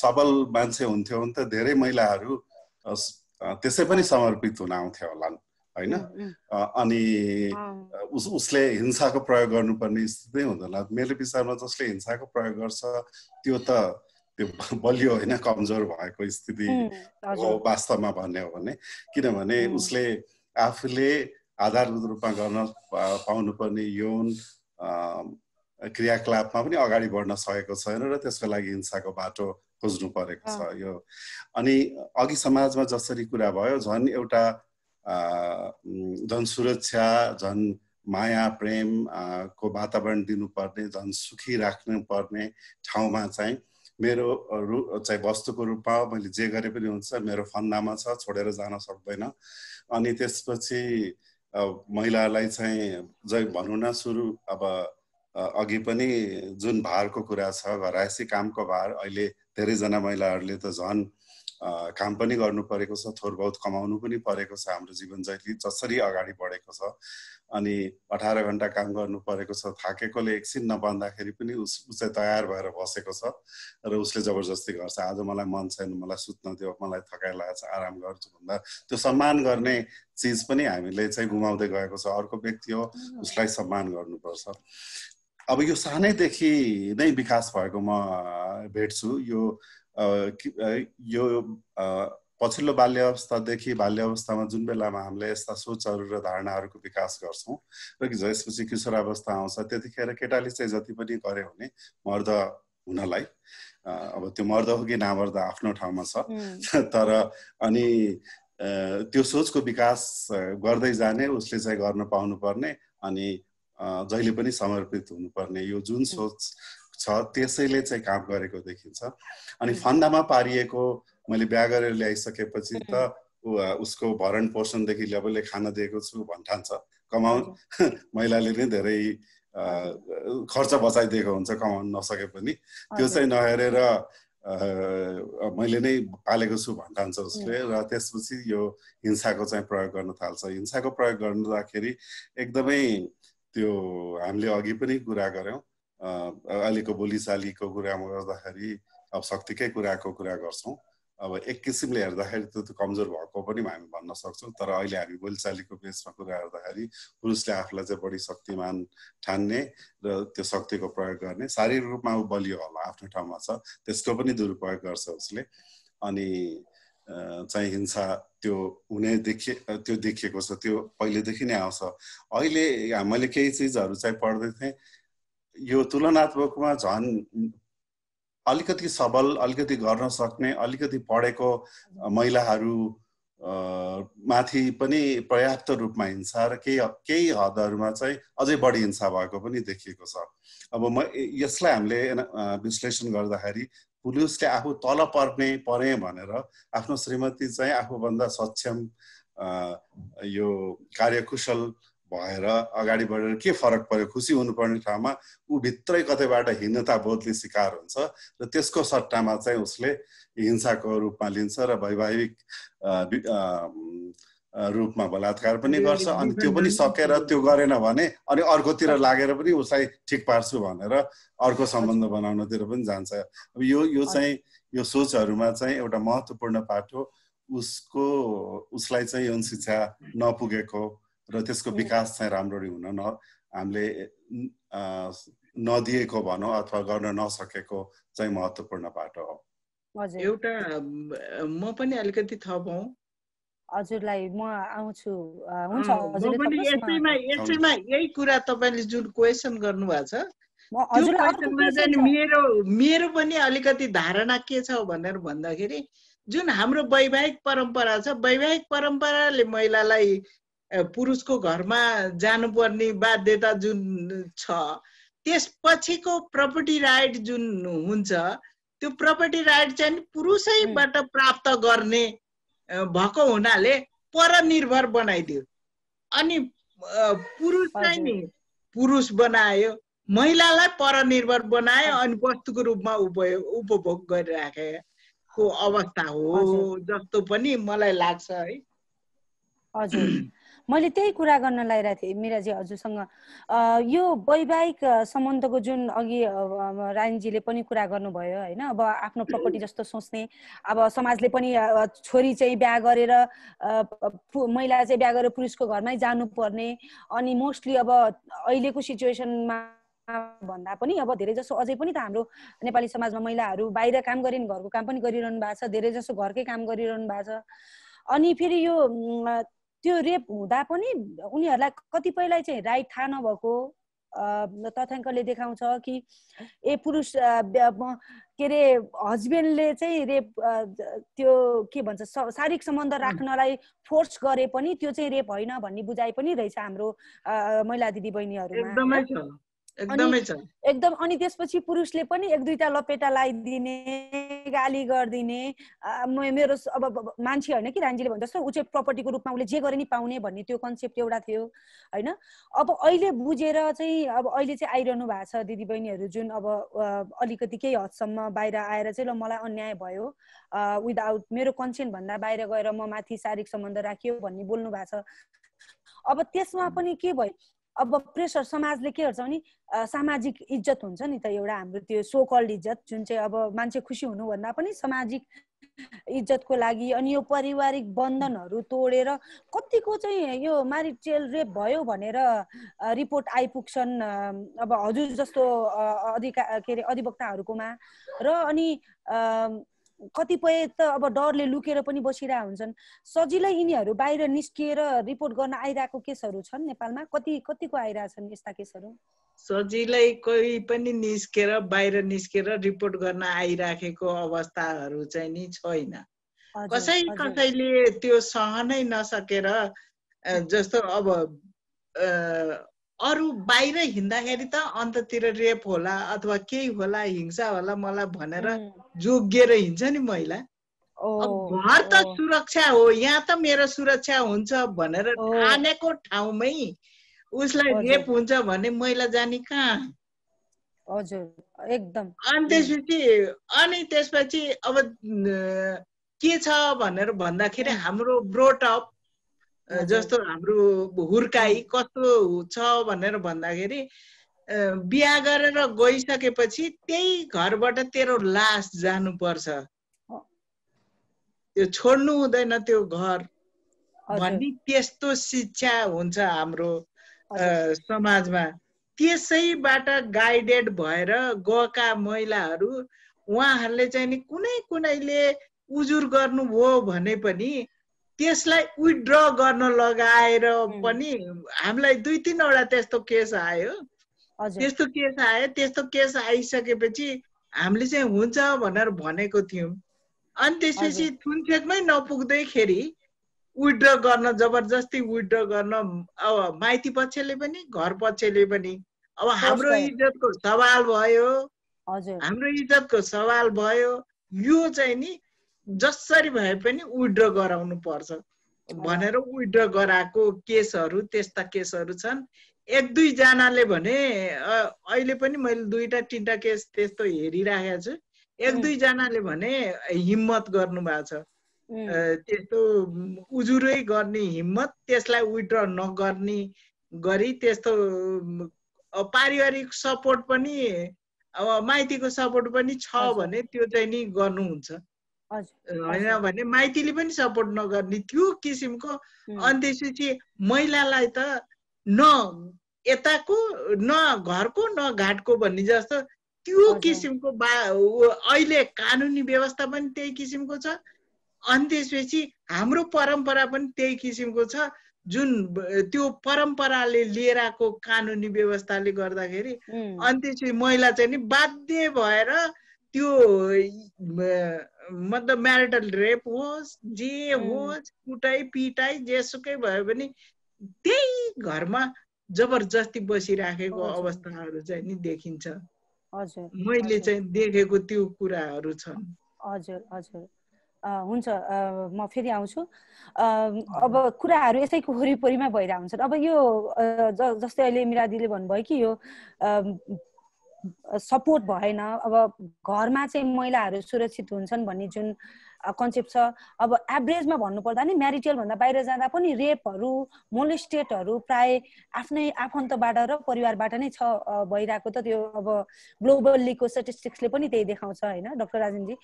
सबल मान्छे हुन्थ्यो भने त धेरै महिलाहरू त्यसै पनि समर्पित हुन आउँथ्यो होलान् होइन अनि उस उसले हिंसाको प्रयोग गर्नुपर्ने स्थिति हुँदैन मेरो विचारमा जसले हिंसाको प्रयोग गर्छ त्यो त त्यो बलियो होइन कमजोर भएको स्थिति हो वास्तवमा भन्ने हो भने किनभने उसले आफूले आधारभूत रूपमा गर्न पाउनुपर्ने यौन क्रियाकलापमा पनि अगाडि बढ्न सकेको छैन र त्यसको लागि हिंसाको बाटो खोज्नु परेको छ यो अनि अघि समाजमा जसरी कुरा भयो झन् एउटा झन् सुरक्षा झन् माया प्रेम को वातावरण दिनुपर्ने झन् सुखी राख्नुपर्ने ठाउँमा चाहिँ मेरो रु चाहिँ वस्तुको रूपमा मैले जे गरे पनि हुन्छ मेरो फन्दामा छ छोडेर जान सक्दैन अनि त्यसपछि महिलालाई चाहिँ जै भनौँ न सुरु अब अघि पनि जुन भारको कुरा छ घरायसी कामको भार अहिले धेरैजना महिलाहरूले त झन् काम पनि गर्नु परेको छ थोर बहुत कमाउनु पनि परेको छ हाम्रो जीवन जहिले जसरी अगाडि बढेको छ अनि अठार घन्टा काम गर्नु परेको छ थाकेकोले एकछिन नबन्दाखेरि पनि उस चाहिँ तयार भएर बसेको छ र उसले जबरजस्ती गर्छ आज मलाई मन छैन मलाई सुत्न दियो मलाई थकाइ छ आराम गर्छु भन्दा त्यो सम्मान गर्ने चिज पनि हामीले चाहिँ गुमाउँदै गएको छ अर्को व्यक्ति हो उसलाई सम्मान गर्नुपर्छ अब यो सानैदेखि नै विकास भएको म भेट्छु यो यो पछिल्लो बाल्य अवस्थादेखि बाल्य अवस्थामा जुन बेलामा हामीले यस्ता सोचहरू र धारणाहरूको विकास गर्छौँ र यसपछि किशोरावस्था आउँछ त्यतिखेर केटाले चाहिँ जति पनि गर्यो भने मर्द हुनलाई अब त्यो मर्द हो कि नामर्द आफ्नो ठाउँमा छ तर अनि त्यो सोचको विकास गर्दै जाने उसले चाहिँ गर्न पाउनुपर्ने अनि जहिले पनि समर्पित हुनुपर्ने यो जुन सोच छ त्यसैले चाहिँ काम गरेको देखिन्छ अनि फन्दामा पारिएको मैले बिहा गरेर ल्याइसकेपछि त उसको भरण पोषणदेखि लेबलले खान दिएको छु भन्ठान्छ कमाउ महिलाले नै धेरै खर्च बचाइदिएको हुन्छ कमाउनु नसके पनि त्यो चाहिँ नहेरेर मैले नै पालेको छु भन्ठान्छ उसले र त्यसपछि यो हिंसाको चाहिँ प्रयोग गर्न थाल्छ हिंसाको प्रयोग गर्दाखेरि एकदमै त्यो हामीले अघि पनि कुरा गऱ्यौँ अहिलेको बोलीचालीको कुरामा गर्दाखेरि अब शक्तिकै कुराको कुरा गर्छौँ अब एक किसिमले हेर्दाखेरि त्यो त कमजोर भएको पनि हामी भन्न सक्छौँ तर अहिले हामी बोलीचालीको बेसमा कुरा हेर्दाखेरि पुरुषले आफूलाई चाहिँ बढी शक्तिमान ठान्ने र त्यो शक्तिको प्रयोग गर्ने शारीरिक रूपमा ऊ बलियो होला आफ्नो ठाउँमा छ त्यसको पनि दुरुपयोग गर्छ उसले अनि चाहिँ हिंसा त्यो हुने देखिए त्यो देखिएको छ त्यो पहिलेदेखि नै आउँछ अहिले मैले केही चिजहरू चाहिँ पढ्दै थिएँ यो तुलनात्मकमा झन् अलिकति सबल अलिकति गर्न सक्ने अलिकति पढेको महिलाहरू माथि पनि पर्याप्त रूपमा हिंसा र केही केही हदहरूमा चाहिँ अझै बढी हिंसा भएको पनि देखिएको छ अब म यसलाई हामीले विश्लेषण गर्दाखेरि पुलिसले आफू तल पर्ने परे भनेर आफ्नो श्रीमती चाहिँ आफूभन्दा सक्षम यो कार्यकुशल भएर अगाडि बढेर के फरक पर्यो खुसी हुनुपर्ने ठाउँमा ऊ भित्रै कतैबाट हिन्नता बोधले शिकार हुन्छ र त्यसको सट्टामा चाहिँ उसले हिंसाको रूपमा लिन्छ र वैवाहिक रूपमा बलात्कार पनि गर्छ अनि त्यो पनि सकेर त्यो गरेन भने अनि अर्कोतिर लागेर पनि उसलाई ठिक पार्छु भनेर अर्को सम्बन्ध बनाउनतिर पनि जान्छ अब यो यो चाहिँ यो सोचहरूमा चाहिँ एउटा महत्त्वपूर्ण पाठ हो उसको उसलाई चाहिँ यौन शिक्षा नपुगेको र त्यसको विकास चाहिँ राम्ररी हुन न हामीले नदिएको भनौँ अथवा गर्न नसकेको चाहिँ महत्त्वपूर्ण पाटो हो एउटा म पनि अलिकति थपौँ हजुरलाई म आउँछु हुन्छ यही कुरा तपाईँले जुन क्वेसन गर्नुभएको छ मेरो मेरो पनि अलिकति धारणा के छ भनेर भन्दाखेरि जुन हाम्रो वैवाहिक परम्परा छ वैवाहिक परम्पराले महिलालाई पुरुषको घरमा जानुपर्ने बाध्यता जुन छ त्यसपछिको प्रपर्टी राइट जुन हुन्छ त्यो प्रपर्टी राइट चाहिँ पुरुषैबाट प्राप्त गर्ने भएको हुनाले परनिर्भर बनाइदियो अनि पुरुष चाहिँ नि पुरुष बनायो महिलालाई परनिर्भर बनायो अनि वस्तुको रूपमा उपयोग उपभोग गरिराखेको अवस्था हो जस्तो पनि मलाई लाग्छ है हजुर मैले त्यही कुरा गर्न लगाइरहेको थिएँ मिराजी हजुरसँग यो वैवाहिक सम्बन्धको जुन अघि रायनजीले पनि कुरा गर्नुभयो होइन अब आफ्नो प्रपर्टी जस्तो सोच्ने अब समाजले पनि छोरी चाहिँ बिहा गरेर महिला चाहिँ बिहा गरेर पुरुषको घरमै जानुपर्ने अनि मोस्टली अब अहिलेको सिचुएसनमा भन्दा पनि अब धेरै जसो अझै पनि त हाम्रो नेपाली समाजमा महिलाहरू बाहिर काम गरिन् घरको काम पनि गरिरहनु भएको छ धेरै जसो घरकै काम गरिरहनु भएको छ अनि फेरि यो त्यो रेप हुँदा पनि उनीहरूलाई कतिपयलाई चाहिँ राइट थाहा नभएको तथ्याङ्कले देखाउँछ कि ए पुरुष के अरे हस्बेन्डले चाहिँ रेप त्यो के भन्छ शारीरिक सम्बन्ध राख्नलाई फोर्स गरे पनि त्यो चाहिँ रेप होइन भन्ने बुझाइ पनि रहेछ हाम्रो महिला दिदी बहिनीहरूमा एकदमै एकदम अनि त्यसपछि पुरुषले पनि एक दुईटा लपेटा लगाइदिने गाली गरिदिने मेरो अब मान्छे होइन कि रान्जीले भन्दा जस्तो ऊ चाहिँ प्रपर्टीको रूपमा उसले जे गरे नि पाउने भन्ने त्यो कन्सेप्ट एउटा थियो होइन अब अहिले बुझेर चाहिँ अब अहिले चाहिँ आइरहनु भएको छ दिदीबहिनीहरू जुन अब अलिकति केही हदसम्म बाहिर आएर चाहिँ ल मलाई अन्याय भयो विदाउट मेरो कन्सेन्ट भन्दा बाहिर गएर म माथि शारीरिक सम्बन्ध राखियो भन्ने बोल्नु भएको छ अब त्यसमा पनि के भयो अब प्रेसर समाजले के गर्छ भने सामाजिक इज्जत हुन्छ नि त एउटा हाम्रो त्यो सोकल्ड इज्जत जुन चाहिँ अब मान्छे खुसी हुनुभन्दा पनि सामाजिक इज्जतको लागि अनि यो पारिवारिक बन्धनहरू तोडेर कतिको चाहिँ यो मारिटेल रेप भयो भनेर रिपोर्ट आइपुग्छन् अब हजुर जस्तो अधिका के अरे अधिवक्ताहरूकोमा र अनि कतिपय त अब डरले लुकेर पनि बसिरहेका हुन्छन् सजिलै यिनीहरू बाहिर निस्किएर रिपोर्ट गर्न आइरहेको केसहरू छन् नेपालमा कति कतिको आइरहेछन् यस्ता केसहरू सजिलै कोही पनि निस्केर बाहिर निस्केर रिपोर्ट गर्न आइराखेको अवस्थाहरू चाहिँ नि छैन कसै कसैले त्यो सहनै नसकेर जस्तो अब अरू बाहिर हिँड्दाखेरि त अन्ततिर रेप होला अथवा केही होला हिंसा होला मलाई भनेर जोगिएर हिँड्छ नि महिला घर त सुरक्षा हो यहाँ त मेरो सुरक्षा हुन्छ भनेर ठानेको ठाउँमै उसलाई रेप हुन्छ भने महिला जाने कहाँ हजुर एकदम अनि त्यसपछि अनि त्यसपछि अब के छ भनेर भन्दाखेरि हाम्रो ब्रोटअप जस्तो हाम्रो हुर्काई कस्तो छ भनेर भन्दाखेरि बिहा गरेर गइसकेपछि त्यही घरबाट तेरो लास जानुपर्छ त्यो छोड्नु हुँदैन त्यो घर भन्ने त्यस्तो शिक्षा हुन्छ हाम्रो समाजमा त्यसैबाट गाइडेड भएर गएका महिलाहरू उहाँहरूले चाहिँ नि कुनै कुनैले उजुर गर्नु हो भने पनि त्यसलाई विथड्र गर्न लगाएर पनि हामीलाई दुई तिनवटा त्यस्तो केस आयो त्यस्तो केस आयो त्यस्तो केस आइसकेपछि हामीले चाहिँ हुन्छ भनेर भनेको थियौँ अनि त्यसपछि थुनछेकमै नपुग्दैखेरि विथड्र गर्न जबरजस्ती विथड्र गर्न अब माइती पक्षले पनि घर पक्षले पनि अब हाम्रो इज्जतको सवाल भयो हाम्रो इज्जतको सवाल भयो यो चाहिँ नि जसरी भए पनि विड्र गराउनु पर्छ भनेर विड्र गराएको केसहरू त्यस्ता केसहरू छन् एक दुईजनाले भने अहिले पनि मैले दुईवटा तिनवटा केस त्यस्तो हेरिराखेको छु एक दुईजनाले भने हिम्मत गर्नुभएको छ त्यस्तो उजुरै गर्ने हिम्मत त्यसलाई विड्र नगर्ने गरी त्यस्तो पारिवारिक सपोर्ट पनि अब माइतीको सपोर्ट पनि छ भने त्यो चाहिँ नि गर्नुहुन्छ होइन भने माइतीले पनि सपोर्ट नगर्ने त्यो किसिमको अनि त्यसपछि महिलालाई त न यताको न घरको न घाटको भन्ने जस्तो त्यो किसिमको बा अहिले कानुनी व्यवस्था पनि त्यही किसिमको छ अनि त्यसपछि हाम्रो परम्परा पनि त्यही किसिमको छ जुन त्यो परम्पराले लिएर आएको कानुनी व्यवस्थाले गर्दाखेरि अनि त्यसपछि महिला चाहिँ नि बाध्य भएर त्यो मतलब म्यारिटल रेप होस् जे होस् कुटाइ पिटाइ जेसुकै भयो भने त्यही घरमा जबरजस्ती बसिराखेको अवस्थाहरू चाहिँ नि देखिन्छ हजुर मैले चाहिँ देखेको त्यो कुराहरू छन् हजुर हजुर हुन्छ म फेरि आउँछु अब कुराहरू यसैको वरिपरिमा भइरहेको हुन्छन् अब यो जस्तै अहिले मिरादीले भन्नुभयो कि यो सपोर्ट भएन अब घरमा चाहिँ महिलाहरू सुरक्षित हुन्छन् भन्ने जुन कन्सेप्ट छ अब एभरेजमा भन्नुपर्दा नि म्यारिटेलभन्दा बाहिर जाँदा पनि रेपहरू मोलिस्टेटहरू प्राय आफ्नै आफन्तबाट र परिवारबाट नै छ भइरहेको त त्यो अब ग्लोबल्लीको स्टेटिस्टिक्सले पनि त्यही देखाउँछ होइन डक्टर राजेनजी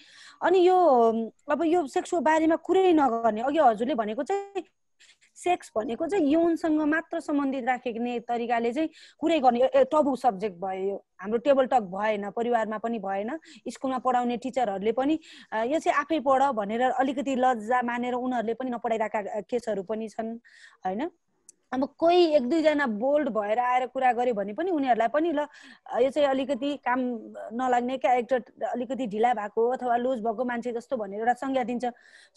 अनि यो अब यो सेक्सको बारेमा कुरै नगर्ने अघि हजुरले भनेको चाहिँ सेक्स भनेको चाहिँ यौनसँग मात्र सम्बन्धित राखिने तरिकाले चाहिँ कुरै गर्ने टबु सब्जेक्ट भयो यो हाम्रो टेबल टक भएन परिवारमा पनि भएन स्कुलमा पढाउने टिचरहरूले पनि यो चाहिँ आफै पढ भनेर अलिकति लज्जा मानेर उनीहरूले पनि नपढाइरहेका केसहरू पनि छन् होइन अब कोही एक दुईजना बोल्ड भएर आएर कुरा गऱ्यो भने पनि उनीहरूलाई पनि ल यो चाहिँ अलिकति काम नलाग्ने क्या एक्टर अलिकति ढिला भएको अथवा लुज भएको मान्छे जस्तो भनेर एउटा संज्ञा दिन्छ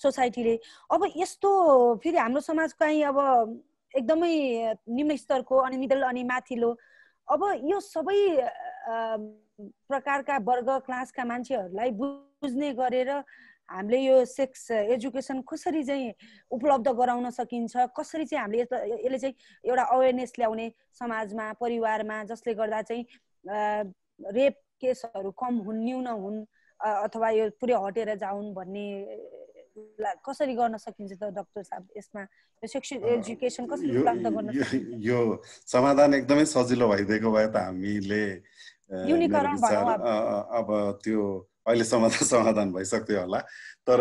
सोसाइटीले अब यस्तो फेरि हाम्रो समाज कहीँ अब एकदमै निम्न स्तरको अनि मिडल अनि माथिल्लो अब यो सबै प्रकारका वर्ग क्लासका मान्छेहरूलाई बुझ्ने गरेर हामीले यो सेक्स एजुकेसन कसरी चाहिँ उपलब्ध गराउन सकिन्छ कसरी चाहिँ हामीले यसले चाहिँ एउटा अवेरनेस ल्याउने समाजमा परिवारमा जसले गर्दा चाहिँ रेप केसहरू कम हुन् न्यून हुन् अथवा यो पुरै हटेर जाउन् भन्ने कसरी गर्न सकिन्छ त डाक्टर साहब यसमा एजुकेसन कसरी उपलब्ध गर्न यो समाधान एकदमै सजिलो भइदिएको भए त हामीले अब त्यो अहिलेसम्म त समाधान भइसक्थ्यो होला तर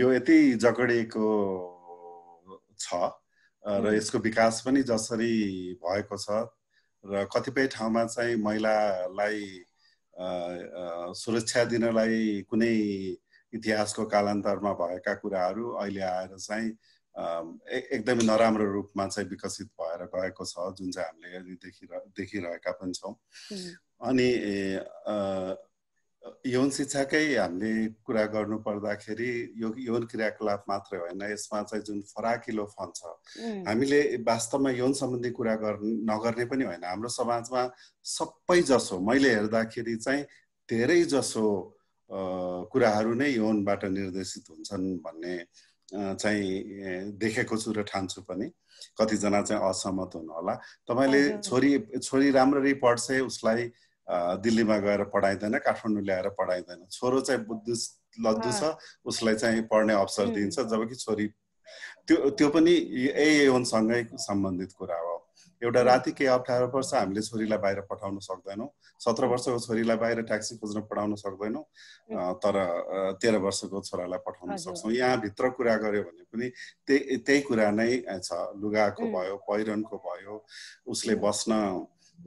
यो यति जगडिएको छ र यसको विकास पनि जसरी भएको छ र कतिपय ठाउँमा चाहिँ महिलालाई सुरक्षा दिनलाई कुनै इतिहासको कालान्तरमा भएका कुराहरू अहिले आएर चाहिँ एकदमै नराम्रो रूपमा चाहिँ विकसित भएर गएको छ जुन चाहिँ हामीले देखिरह देखिरहेका पनि छौँ अनि यौन शिक्षाकै हामीले कुरा गर्नु पर्दाखेरि यो यौन क्रियाकलाप मात्रै होइन यसमा चाहिँ जुन फराकिलो फन छ हामीले वास्तवमा यौन सम्बन्धी कुरा गर् नगर्ने पनि होइन हाम्रो समाजमा सबै जसो मैले हेर्दाखेरि चाहिँ धेरै जसो कुराहरू नै यौनबाट निर्देशित हुन्छन् भन्ने चाहिँ देखेको छु र ठान्छु पनि कतिजना चाहिँ असहमत हुनुहोला तपाईँले छोरी छोरी राम्ररी पढ्छ उसलाई दिल्लीमा गएर पढाइँदैन काठमाडौँ ल्याएर पढाइँदैन छोरो चाहिँ बुद्धिस्ट लद्दु छ उसलाई चाहिँ पढ्ने अवसर दिन्छ जबकि छोरी त्यो त्यो पनि एएनसँगै सम्बन्धित कुरा हो एउटा राति केही अप्ठ्यारो पर्छ हामीले छोरीलाई बाहिर पठाउन सक्दैनौँ सत्र वर्षको छोरीलाई बाहिर ट्याक्सी खोज्न पठाउन सक्दैनौँ तर तेह्र वर्षको छोरालाई पठाउन सक्छौँ यहाँभित्र कुरा गऱ्यो भने पनि त्यही त्यही कुरा नै छ लुगाको भयो पहिरनको भयो उसले बस्न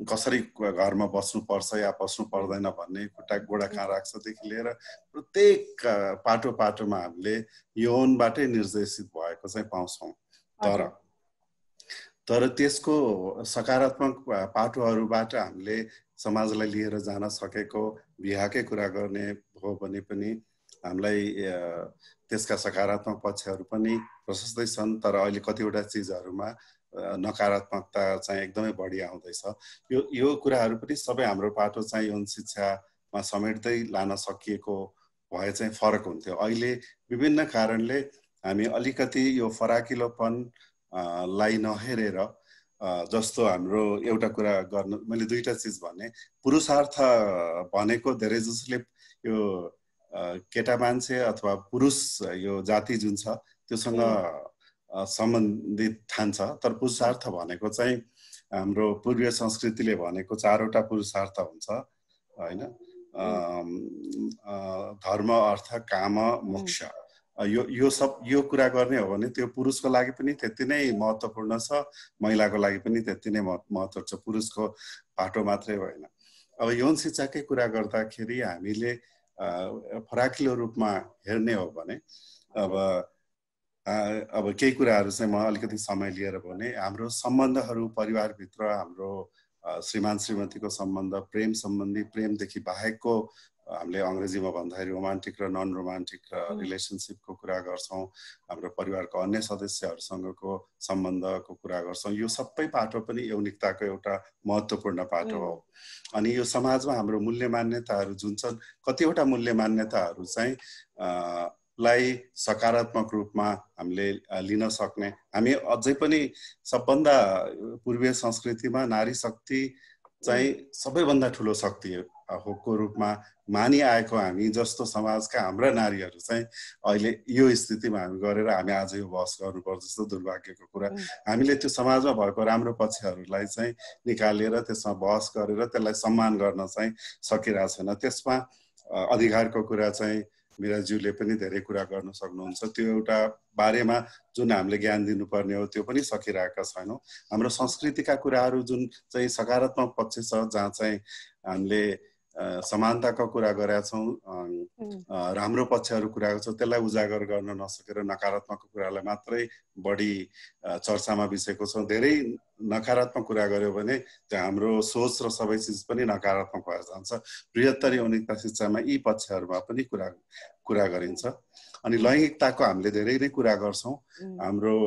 कसरी घरमा बस्नुपर्छ या बस्नु पर्दैन भन्ने खुट्टा गोडा कहाँ राख्छदेखि लिएर प्रत्येक पाटो पाटोमा हामीले यौनबाटै निर्देशित भएको चाहिँ पाउँछौँ तर तर त्यसको सकारात्मक पाटोहरूबाट हामीले समाजलाई लिएर जान सकेको बिहाकै कुरा गर्ने हो भने पनि हामीलाई त्यसका सकारात्मक पक्षहरू पनि प्रशस्तै छन् तर अहिले कतिवटा चिजहरूमा नकारात्मकता चाहिँ एकदमै बढी आउँदैछ यो यो कुराहरू पनि सबै हाम्रो पाटो चाहिँ यौन शिक्षामा समेट्दै लान सकिएको भए चाहिँ फरक हुन्थ्यो अहिले विभिन्न कारणले हामी अलिकति यो फराकिलोपन लाई नहेरेर जस्तो हाम्रो एउटा कुरा गर्नु मैले दुईवटा चिज भने पुरुषार्थ भनेको धेरै जसले यो केटा मान्छे अथवा पुरुष यो जाति जुन छ त्योसँग सम्बन्धित ठान्छ तर पुरुषार्थ भनेको चाहिँ हाम्रो पूर्वीय संस्कृतिले भनेको चारवटा पुरुषार्थ हुन्छ होइन धर्म अर्थ काम मोक्ष यो यो सब यो कुरा गर्ने हो भने त्यो पुरुषको लागि पनि त्यति नै महत्त्वपूर्ण छ महिलाको लागि पनि त्यति नै महत्त्व छ पुरुषको पाटो मात्रै होइन अब यौन शिक्षाकै कुरा गर्दाखेरि हामीले फराकिलो रूपमा हेर्ने हो भने अब अब केही कुराहरू चाहिँ म अलिकति समय लिएर भने हाम्रो सम्बन्धहरू परिवारभित्र हाम्रो श्रीमान श्रीमतीको सम्बन्ध प्रेम सम्बन्धी प्रेमदेखि बाहेकको हामीले अङ्ग्रेजीमा भन्दाखेरि रोमान्टिक र नन रोमान्टिक रिलेसनसिपको कुरा गर्छौँ हाम्रो परिवारको अन्य सदस्यहरूसँगको सम्बन्धको कुरा गर्छौँ यो सबै पाठो पनि यौनिकताको एउटा महत्त्वपूर्ण पाठो हो अनि यो समाजमा हाम्रो मूल्य मान्यताहरू जुन छन् कतिवटा मूल्य मान्यताहरू चाहिँ लाई सकारात्मक रूपमा हामीले लिन सक्ने हामी अझै पनि सबभन्दा पूर्वीय संस्कृतिमा नारी शक्ति चाहिँ सबैभन्दा ठुलो शक्ति होको रूपमा मानिआएको हामी जस्तो समाजका हाम्रा नारीहरू चाहिँ अहिले यो स्थितिमा हामी गरेर हामी आज यो बहस गर्नुपर्छ जस्तो दुर्भाग्यको कुरा हामीले त्यो समाजमा भएको राम्रो पक्षहरूलाई चाहिँ निकालेर त्यसमा बहस गरेर त्यसलाई सम्मान गर्न चाहिँ सकिरहेको छैन त्यसमा अधिकारको कुरा चाहिँ मिराज्यूले पनि धेरै कुरा गर्न सक्नुहुन्छ त्यो एउटा बारेमा जुन हामीले ज्ञान दिनुपर्ने हो त्यो पनि सकिरहेका छैनौँ हाम्रो संस्कृतिका कुराहरू जुन चाहिँ सकारात्मक पक्ष छ जहाँ चाहिँ हामीले समानताको कुरा गरेका छौँ राम्रो पक्षहरू कुरा गर्छौँ त्यसलाई उजागर गर्न नसकेर नकारात्मक कुरालाई मात्रै बढी चर्चामा बिसेको छौँ धेरै नकारात्मक कुरा गऱ्यो भने त्यो हाम्रो सोच र सबै चिज पनि नकारात्मक भएर जान्छ बृहत्तरी यौनिकता शिक्षामा यी पक्षहरूमा पनि कुरा कुरा गरिन्छ अनि लैङ्गिकताको हामीले धेरै नै कुरा गर्छौँ हाम्रो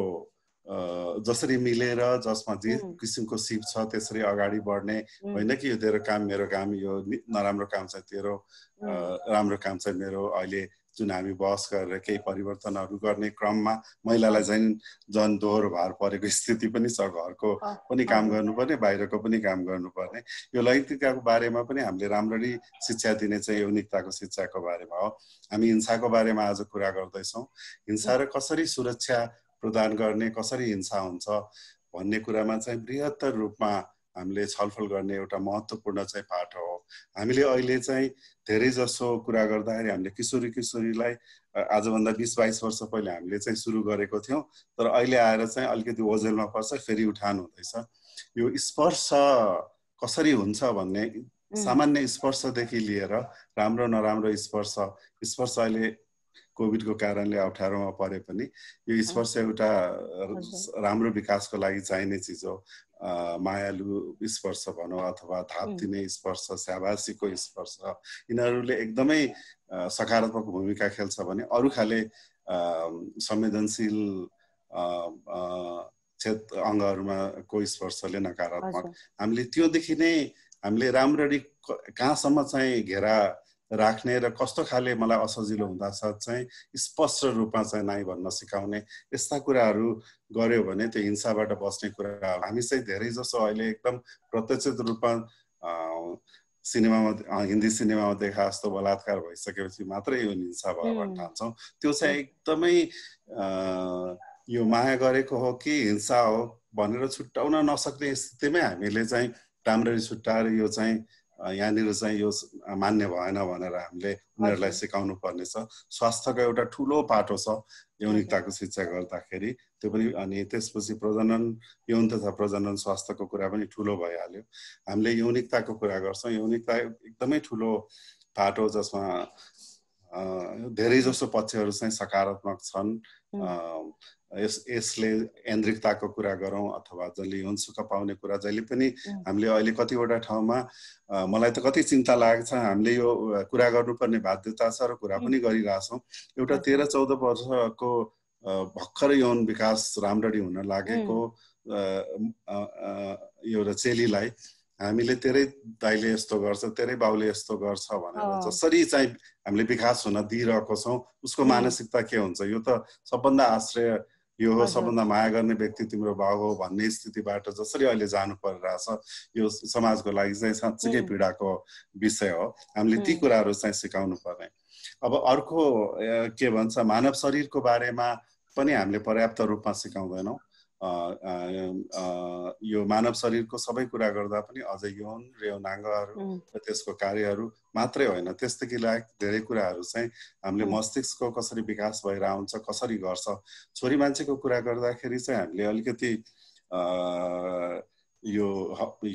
जसरी मिलेर जसमा जे किसिमको सिप छ त्यसरी अगाडि बढ्ने होइन कि यो तेरो काम मेरो काम यो नराम्रो काम छ तेरो राम्रो काम छ मेरो अहिले जुन हामी बहस गरेर केही परिवर्तनहरू गर्ने क्रममा महिलालाई झन् झन् दोहोर भार परेको स्थिति पनि छ घरको पनि काम गर्नुपर्ने बाहिरको पनि काम गर्नुपर्ने यो लैङ्गिकताको बारेमा पनि हामीले राम्ररी शिक्षा दिने चाहिँ यौनिकताको शिक्षाको बारेमा हो हामी हिंसाको बारेमा आज कुरा गर्दैछौँ हिंसा र कसरी सुरक्षा प्रदान गर्ने कसरी हिंसा हुन्छ भन्ने कुरामा चाहिँ बृहत्तर रूपमा हामीले छलफल गर्ने एउटा महत्त्वपूर्ण चाहिँ पाठ हो हामीले अहिले चाहिँ धेरै जसो कुरा गर्दाखेरि हामीले किशोरी किशोरीलाई आजभन्दा बिस बाइस वर्ष पहिले हामीले चाहिँ सुरु गरेको थियौँ तर अहिले आएर चाहिँ अलिकति ओजेलमा पर्छ फेरि उठान हुँदैछ यो स्पर्श कसरी हुन्छ भन्ने सामान्य स्पर्शदेखि लिएर राम्रो नराम्रो स्पर्श स्पर्श अहिले कोभिडको कारणले अप्ठ्यारोमा परे पनि यो स्पर्श एउटा राम्रो विकासको लागि चाहिने चिज हो मायालु स्पर्श भनौँ अथवा धाप दिने स्पर्श स्याबासीको स्पर्श यिनीहरूले एकदमै सकारात्मक भूमिका खेल्छ भने अरू खाले संवेदनशील क्षेत्र अङ्गहरूमा को स्पर्शले नकारात्मक हामीले त्योदेखि नै हामीले राम्ररी कहाँसम्म चाहिँ घेरा राख्ने र कस्तो खाले मलाई असजिलो हुँदा साथ चाहिँ स्पष्ट रूपमा चाहिँ नाइ भन्न सिकाउने यस्ता कुराहरू गऱ्यो भने त्यो हिंसाबाट बस्ने कुरा हामी चाहिँ धेरै जसो अहिले एकदम प्रत्यक्ष रूपमा सिनेमामा हिन्दी सिनेमामा देखा जस्तो बलात्कार भइसकेपछि मात्रै यो हिंसा भयो ठान्छौँ त्यो चाहिँ एकदमै यो माया गरेको हो कि हिंसा हो भनेर छुट्याउन नसक्ने स्थितिमै हामीले चाहिँ राम्ररी छुट्याएर यो चाहिँ यहाँनिर चाहिँ यो मान्य भएन भनेर हामीले उनीहरूलाई सिकाउनु पर्नेछ स्वास्थ्यको एउटा ठुलो पाटो छ यौनिकताको शिक्षा गर्दाखेरि त्यो पनि अनि त्यसपछि प्रजनन यौन तथा प्रजनन स्वास्थ्यको कुरा पनि ठुलो भइहाल्यो हामीले यौनिकताको कुरा गर्छौँ यौनिकता एकदमै ठुलो पाटो जसमा धेरै जसो पक्षहरू चाहिँ सकारात्मक छन् यस यसले यान्द्रिकताको कुरा गरौँ अथवा जसले यौन सुख पाउने कुरा जहिले पनि हामीले अहिले कतिवटा ठाउँमा मलाई त कति चिन्ता लागेको छ हामीले यो कुरा गर्नुपर्ने बाध्यता छ र कुरा पनि गरिरहेछौँ एउटा तेह्र चौध वर्षको भर्खर यौन विकास राम्ररी हुन लागेको एउटा चेलीलाई हामीले तेरै दाइले यस्तो गर्छ तेरै बाउले यस्तो गर्छ भनेर जसरी चाहिँ हामीले विकास हुन दिइरहेको छौँ उसको मानसिकता के हुन्छ यो त सबभन्दा आश्रय यो हो सबभन्दा माया गर्ने व्यक्ति तिम्रो बाउ हो भन्ने स्थितिबाट जसरी अहिले जानु परिरहेछ यो समाजको लागि चाहिँ साँच्चीकै पीडाको विषय हो हामीले ती कुराहरू चाहिँ सिकाउनु पर्ने अब अर्को के भन्छ मानव शरीरको बारेमा पनि हामीले पर्याप्त रूपमा सिकाउँदैनौँ यो मानव शरीरको सबै कुरा गर्दा पनि अझ यौन रेउनाङ्गहरू र त्यसको कार्यहरू मात्रै होइन त्यस्तै लायक धेरै कुराहरू चाहिँ हामीले मस्तिष्कको कसरी विकास भएर आउँछ कसरी गर्छ छोरी मान्छेको कुरा गर्दाखेरि चाहिँ हामीले अलिकति यो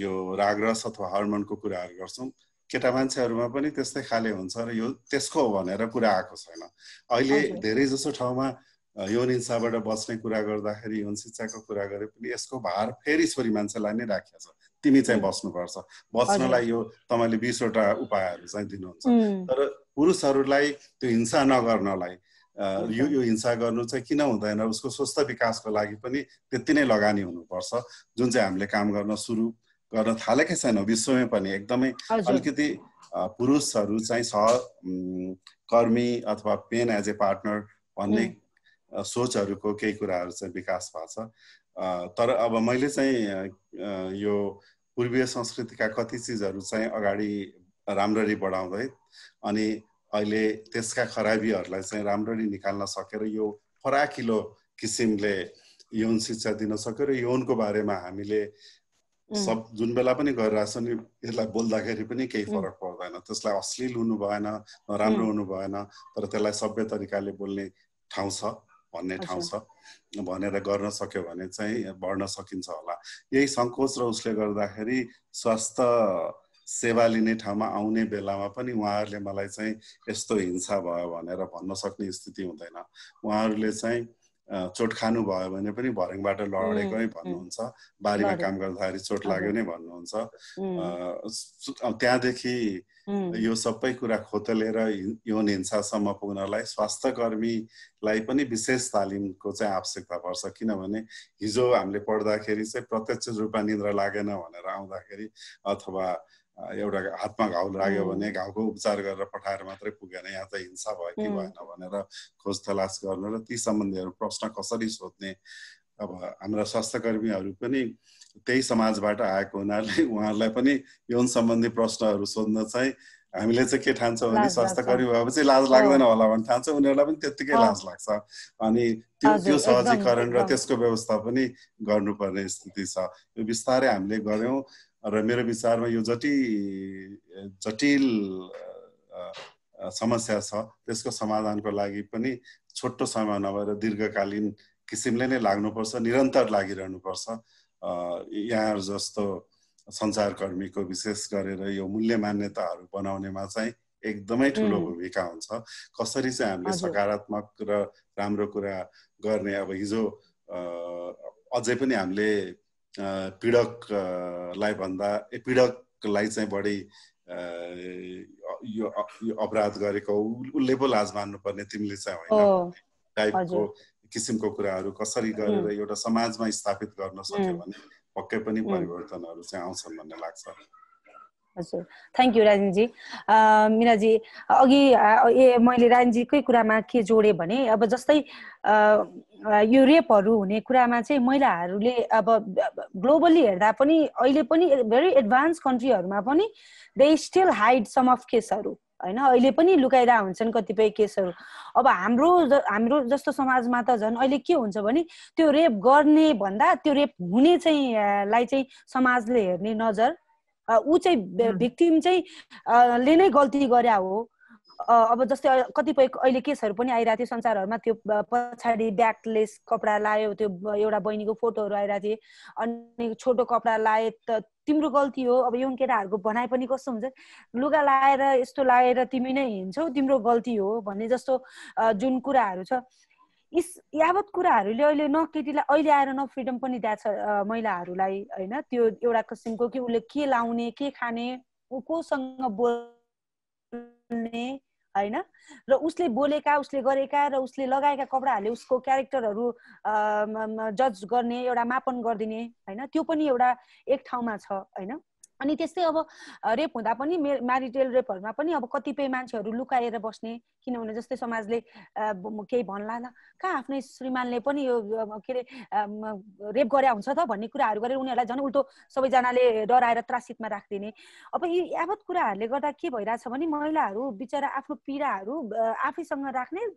यो रागरस अथवा हर्मोनको कुराहरू गर्छौँ केटा मान्छेहरूमा पनि त्यस्तै खाले हुन्छ र यो त्यसको भनेर कुरा आएको छैन अहिले धेरै जसो ठाउँमा यौन हिंसाबाट बस्ने कुरा गर्दाखेरि यौन शिक्षाको कुरा गरे पनि यसको भार फेरि छोरी मान्छेलाई नै राखिएको छ तिमी चाहिँ बस्नुपर्छ बस्नलाई यो तपाईँले बिसवटा उपायहरू चाहिँ दिनुहुन्छ तर पुरुषहरूलाई त्यो हिंसा नगर्नलाई यो यो हिंसा गर्नु चाहिँ किन हुँदैन उसको स्वस्थ विकासको लागि पनि त्यति नै लगानी हुनुपर्छ जुन चाहिँ हामीले काम गर्न सुरु गर्न थालेकै छैनौँ विश्वमै पनि एकदमै अलिकति पुरुषहरू चाहिँ सहकर्मी अथवा पेन एज ए पार्टनर भन्ने सोचहरूको केही कुराहरू चाहिँ विकास भएको छ तर अब मैले चाहिँ यो पूर्वीय संस्कृतिका कति चिजहरू चाहिँ अगाडि राम्ररी बढाउँदै अनि अहिले त्यसका खराबीहरूलाई चाहिँ राम्ररी निकाल्न सकेर यो फराकिलो किसिमले यौन शिक्षा दिन सक्यो र यौनको बारेमा हामीले सब जुन बेला पनि गरिरहेछौँ नि यसलाई बोल्दाखेरि पनि केही फरक पर्दैन त्यसलाई अश्लील हुनु भएन नराम्रो हुनु भएन तर त्यसलाई सभ्य तरिकाले बोल्ने ठाउँ छ भन्ने ठाउँ छ भनेर गर्न सक्यो भने चाहिँ बढ्न सकिन्छ होला यही सङ्कोच र उसले गर्दाखेरि स्वास्थ्य सेवा लिने ठाउँमा आउने बेलामा पनि उहाँहरूले मलाई चाहिँ यस्तो हिंसा भयो भनेर भन्न सक्ने स्थिति हुँदैन उहाँहरूले चाहिँ चोट खानु भयो भने पनि लडेको लडेकै भन्नुहुन्छ बारीमा काम गर्दाखेरि चोट लाग्यो नै भन्नुहुन्छ त्यहाँदेखि यो सबै कुरा खोतलेर यौन हिंसासम्म पुग्नलाई स्वास्थ्य कर्मीलाई पनि विशेष तालिमको चाहिँ आवश्यकता पर्छ किनभने हिजो हामीले पढ्दाखेरि चाहिँ प्रत्यक्ष रूपमा निन्द्रा लागेन भनेर आउँदाखेरि अथवा एउटा हातमा घाउ लाग्यो भने घाउको उपचार गरेर पठाएर मात्रै पुगेन यहाँ त हिंसा भयो कि भएन भनेर खोज तलास गर्नु र ती सम्बन्धीहरू प्रश्न कसरी सोध्ने अब हाम्रा स्वास्थ्यकर्मीहरू पनि त्यही समाजबाट आएको हुनाले उहाँहरूलाई पनि यौन सम्बन्धी प्रश्नहरू सोध्न चाहिँ हामीले चाहिँ के ठान्छौँ भने स्वास्थ्यकर्मी भएपछि लाज लाग्दैन होला भन्ने ठान्छौँ उनीहरूलाई पनि त्यत्तिकै लाज लाग्छ अनि त्यो त्यो सहजीकरण र त्यसको व्यवस्था पनि गर्नुपर्ने स्थिति छ यो बिस्तारै हामीले गऱ्यौँ र मेरो विचारमा यो जति जटिल समस्या छ त्यसको समाधानको लागि पनि छोटो समय नभएर दीर्घकालीन किसिमले नै लाग्नुपर्छ निरन्तर लागिरहनुपर्छ यहाँ जस्तो सञ्चारकर्मीको विशेष गरेर यो मूल्य मान्यताहरू बनाउनेमा चाहिँ एकदमै ठुलो भूमिका हुन्छ कसरी चाहिँ हामीले सकारात्मक र राम्रो कुरा गर्ने अब हिजो अझै पनि हामीले पीडकलाई भन्दा ए पीडकलाई चाहिँ बढी यो अपराध गरेको उसले पो लाज मान्नुपर्ने तिमीले चाहिँ होइन टाइपको किसिमको कुराहरू कसरी गरेर एउटा समाजमा स्थापित गर्न सक्यो भने पक्कै पनि परिवर्तनहरू चाहिँ आउँछन् भन्ने लाग्छ हजुर थ्याङ्क यू राजनजी मिराजी अघि ए मैले राजनजीकै कुरामा के जोडेँ भने अब जस्तै यो रेपहरू हुने कुरामा चाहिँ महिलाहरूले अब ग्लोबली हेर्दा पनि अहिले पनि भेरी एडभान्स कन्ट्रीहरूमा पनि they still hide some of केसहरू होइन अहिले पनि लुकाइरह हुन्छन् कतिपय केसहरू अब हाम्रो हाम्रो जस्तो समाजमा त झन् अहिले के हुन्छ भने त्यो रेप गर्ने भन्दा त्यो रेप हुने चाहिँ लाई चाहिँ समाजले हेर्ने नजर ऊ चाहिँ भिक्टिम चाहिँ ले नै गल्ती गरे हो अब जस्तै कतिपय अहिले केसहरू पनि आइरहेको थियो संसारहरूमा त्यो पछाडि ब्याकलेस कपडा लायो त्यो एउटा बहिनीको फोटोहरू आइरहेको थिए अनि छोटो कपडा लाए त तिम्रो गल्ती हो अब यौन केटाहरूको भनाइ पनि कस्तो हुन्छ लुगा लाएर यस्तो लाएर तिमी नै हिँड्छौ तिम्रो गल्ती हो भन्ने जस्तो जुन कुराहरू छ यस यावत कुराहरूले अहिले न केटीलाई अहिले आएर न फ्रिडम पनि दिएछ महिलाहरूलाई होइन त्यो एउटा किसिमको कि उसले के लाउने के खाने ऊ कोसँग बोल्ने होइन र उसले बोलेका उसले गरेका र उसले लगाएका कपडाहरूले उसको क्यारेक्टरहरू जज गर्ने एउटा मापन गरिदिने होइन त्यो पनि एउटा एक ठाउँमा छ होइन अनि त्यस्तै अब रेप हुँदा पनि मे म्यारिटेल रेपहरूमा पनि अब कतिपय मान्छेहरू लुकाएर बस्ने किनभने जस्तै समाजले केही भन्ला न कहाँ आफ्नै श्रीमानले पनि यो के अरे रेप गरे हुन्छ त भन्ने कुराहरू गरेर उनीहरूलाई झन् उल्टो सबैजनाले डराएर त्रासितमा राखिदिने अब यी यावत कुराहरूले गर्दा के भइरहेछ भने महिलाहरू बिचरा आफ्नो पीडाहरू आफैसँग राख्ने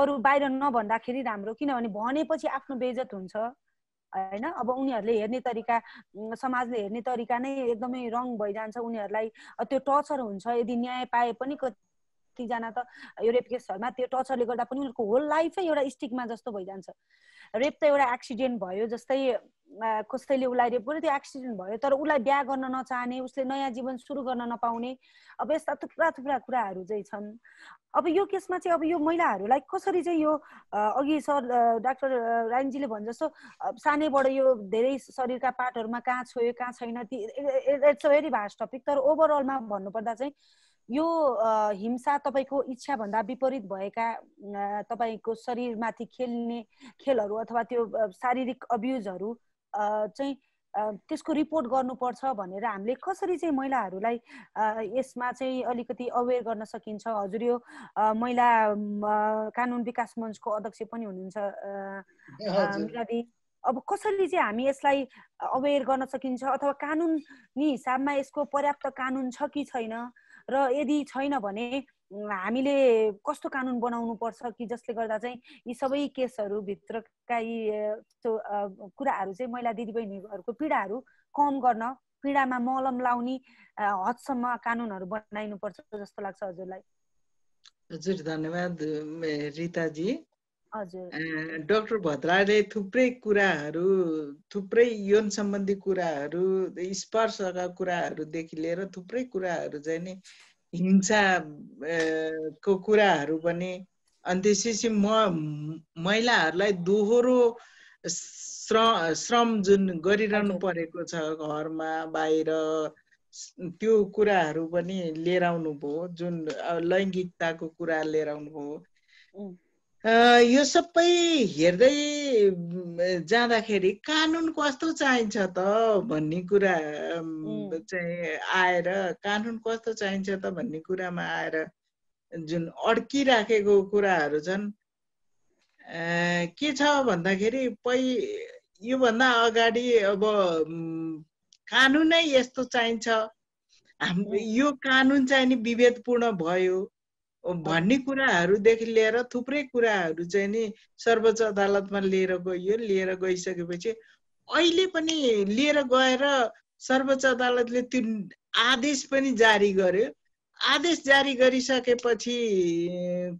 बरु बाहिर नभन्दाखेरि राम्रो किनभने भनेपछि आफ्नो बेजत हुन्छ होइन अब उनीहरूले हेर्ने तरिका समाजले हेर्ने तरिका नै एकदमै रङ भइजान्छ उनीहरूलाई त्यो टर्चर हुन्छ यदि न्याय पाए पनि कतिजना त यो रेप केसहरूमा त्यो टर्चरले गर्दा पनि उनीहरूको होल लाइफै एउटा स्टिकमा जस्तो भइजान्छ रेप त एउटा एक्सिडेन्ट भयो जस्तै कसैले उसलाई रेप गर्यो त्यो एक्सिडेन्ट भयो तर उसलाई बिहा गर्न नचाहने उसले नयाँ जीवन सुरु गर्न नपाउने अब यस्ता थुप्रा थुप्रा कुराहरू चाहिँ छन् अब यो केसमा चाहिँ अब यो महिलाहरूलाई कसरी चाहिँ यो अघि सर डाक्टर राइनजीले भन् जस्तो सानैबाट यो धेरै शरीरका पार्टहरूमा कहाँ छोयो कहाँ छैन it's a very vast topic तर ओभरअलमा भन्नुपर्दा चाहिँ यो हिंसा तपाईँको इच्छाभन्दा विपरीत भएका तपाईँको शरीरमाथि खेल्ने खेलहरू अथवा त्यो शारीरिक अब्युजहरू चाहिँ त्यसको रिपोर्ट गर्नुपर्छ भनेर हामीले कसरी चाहिँ महिलाहरूलाई यसमा चाहिँ अलिकति अवेर गर्न सकिन्छ हजुर यो महिला कानुन विकास मञ्चको अध्यक्ष पनि हुनुहुन्छ अब कसरी चाहिँ हामी यसलाई अवेर गर्न सकिन्छ अथवा कानुनी हिसाबमा यसको पर्याप्त कानुन छ कि छैन र यदि छैन भने हामीले कस्तो कानुन बनाउनु पर्छ कि जसले गर्दा चाहिँ यी सबै केसहरूभित्रका यी कुराहरू चाहिँ महिला दिदीबहिनीहरूको पीडाहरू कम गर्न पीडामा मलम लाउने हदसम्म कानुनहरू बनाइनुपर्छ जस्तो लाग्छ हजुरलाई हजुर धन्यवाद रिताजी डक्टर भद्राले थुप्रै कुराहरू थुप्रै यौन सम्बन्धी कुराहरू स्पर्शका कुराहरूदेखि लिएर थुप्रै कुराहरू चाहिँ नि हिंसा को कुराहरू पनि अनि त्यसपछि म महिलाहरूलाई दोहोरो श्र श्रम जुन गरिरहनु परेको छ घरमा बाहिर त्यो कुराहरू पनि लिएर आउनुभयो जुन लैङ्गिकताको कुरा लिएर आउनुभयो यो सबै हेर्दै जाँदाखेरि कानुन कस्तो चाहिन्छ त भन्ने कुरा चाहिँ आएर कानुन कस्तो चाहिन्छ त भन्ने कुरामा आएर जुन अड्किराखेको कुराहरू छन् के छ भन्दाखेरि पै योभन्दा अगाडि अब कानुनै यस्तो चाहिन्छ हाम्रो यो कानुन चाहिँ नि विभेदपूर्ण भयो भन्ने कुराहरूदेखि लिएर थुप्रै कुराहरू चाहिँ नि सर्वोच्च अदालतमा लिएर गइयो लिएर गइसकेपछि अहिले पनि लिएर गएर सर्वोच्च अदालतले त्यो आदेश पनि जारी गर्यो आदेश जारी गरिसकेपछि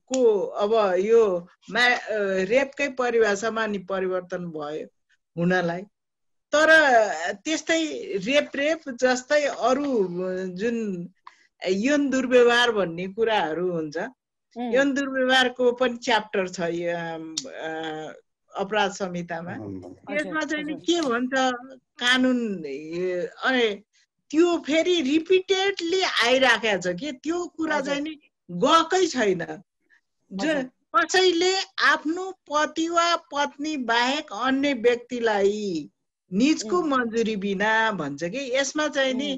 को अब यो मा रेपकै परिभाषामा नि परिवर्तन भयो हुनलाई तर त्यस्तै रेप रेप जस्तै अरू जुन यौन दुर्व्यवहार भन्ने कुराहरू हुन्छ यौन दुर्व्यवहारको पनि च्याप्टर छ अपराध संहितामा यसमा चाहिँ नि के भन्छ कानुन अनि त्यो फेरि रिपिटेडली आइराखेको छ कि त्यो कुरा चाहिँ नि गएकै छैन जुन कसैले आफ्नो पति वा पत्नी बाहेक अन्य व्यक्तिलाई निजको मन्जुरी बिना भन्छ कि यसमा चाहिँ नि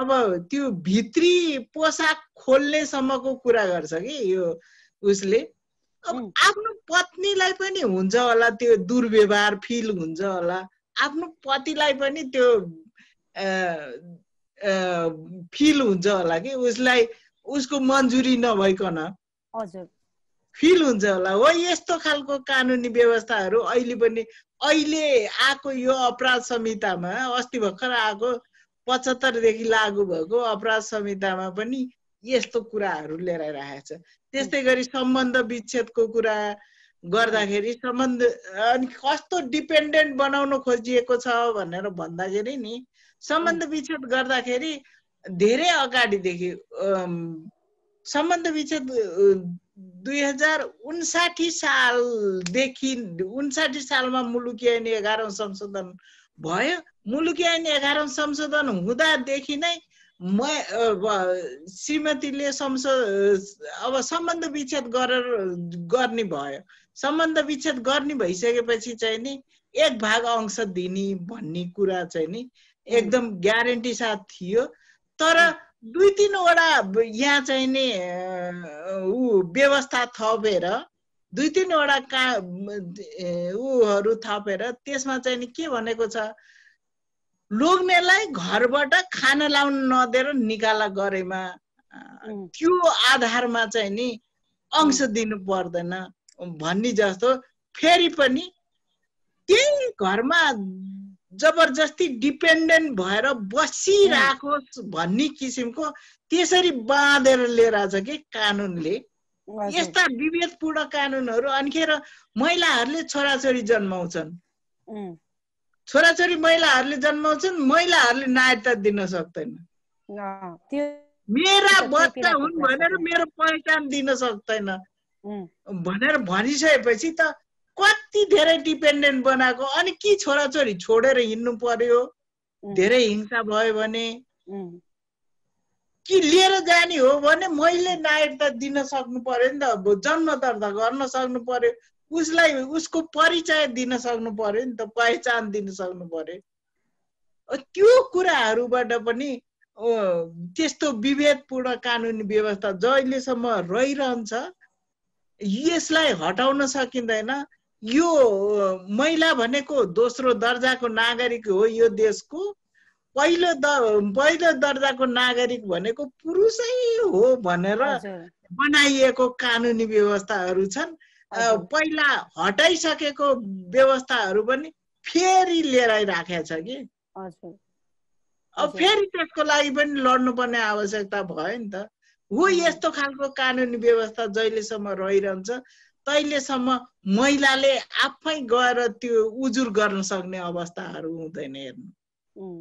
अब त्यो भित्री पोसाक खोल्नेसम्मको कुरा गर्छ कि यो उसले अब आफ्नो पत्नीलाई पनि हुन्छ होला त्यो दुर्व्यवहार फिल हुन्छ होला आफ्नो पतिलाई पनि त्यो फिल हुन्छ होला कि उसलाई उसको मन्जुरी नभइकन हजुर फिल हुन्छ होला हो यस्तो खालको कानुनी व्यवस्थाहरू अहिले पनि अहिले आएको यो अपराध संहितामा अस्ति भर्खर आएको पचहत्तरदेखि लागु भएको अपराध संहितामा पनि यस्तो कुराहरू लिएर राखेको छ त्यस्तै गरी सम्बन्ध विच्छेदको कुरा गर्दाखेरि सम्बन्ध अनि कस्तो डिपेन्डेन्ट बनाउन खोजिएको छ भनेर भन्दाखेरि नि सम्बन्ध विच्छेद गर्दाखेरि धेरै अगाडिदेखि सम्बन्ध विच्छेद दुई हजार उन्साठी सालदेखि उन्साठी सालमा मुलुकी ऐन एघारौँ संशोधन भयो मुलुकी ऐन एघारौँ संशोधन हुँदादेखि नै म श्रीमतीले संसो अब सम्बन्ध विच्छेद गरेर गर्ने भयो सम्बन्ध विच्छेद गर्ने भइसकेपछि चाहिँ नि एक भाग अंश दिने भन्ने कुरा चाहिँ नि एकदम ग्यारेन्टी साथ थियो तर दुई तिनवटा यहाँ चाहिँ नि ऊ व्यवस्था थपेर दुई तिनवटा का ऊहरू थपेर त्यसमा चाहिँ नि के भनेको छ लोग्नेलाई घरबाट खान लाउन नदिएर निकाला गरेमा त्यो आधारमा चाहिँ नि अंश दिनु पर्दैन भन्ने जस्तो फेरि पनि त्यही घरमा जबरजस्ती डिपेन्डेन्ट भएर बसिरहेको भन्ने किसिमको त्यसरी बाँधेर लिएर आज छ कि कानुनले यस्ता विभेदपूर्ण कानुनहरू अनिखेर महिलाहरूले छोराछोरी जन्माउँछन् छोराछोरी महिलाहरूले जन्माउँछन् महिलाहरूले नायता दिन सक्दैन मेरा बच्चा हुन् भनेर मेरो पहिचान दिन सक्दैन भनेर भनिसकेपछि त कति धेरै डिपेन्डेन्ट बनाएको अनि कि छोराछोरी छोडेर हिँड्नु पर्यो धेरै हिंसा भयो भने कि लिएर जाने हो भने मैले नागरिकता दिन सक्नु पर्यो नि त अब जन्म दर्ता गर्न सक्नु पर्यो उसलाई उसको परिचय दिन सक्नु पर्यो नि त पहिचान दिन सक्नु पर्यो त्यो कुराहरूबाट पनि त्यस्तो विभेदपूर्ण कानुनी व्यवस्था जहिलेसम्म रहिरहन्छ यसलाई हटाउन सकिँदैन यो महिला भनेको दोस्रो दर्जाको नागरिक हो यो देशको पहिलो द पहिलो दर्जाको नागरिक भनेको पुरुषै हो भनेर बनाइएको कानुनी व्यवस्थाहरू छन् पहिला हटाइसकेको व्यवस्थाहरू पनि फेरि लिएर आइराखेको छ कि अब फेरि त्यसको लागि पनि लड्नुपर्ने आवश्यकता भयो नि त हो यस्तो खालको कानुनी व्यवस्था जहिलेसम्म रहिरहन्छ तैलेसम्म महिलाले आफै गएर त्यो उजुर गर्न सक्ने अवस्थाहरू हुँदैन हेर्नु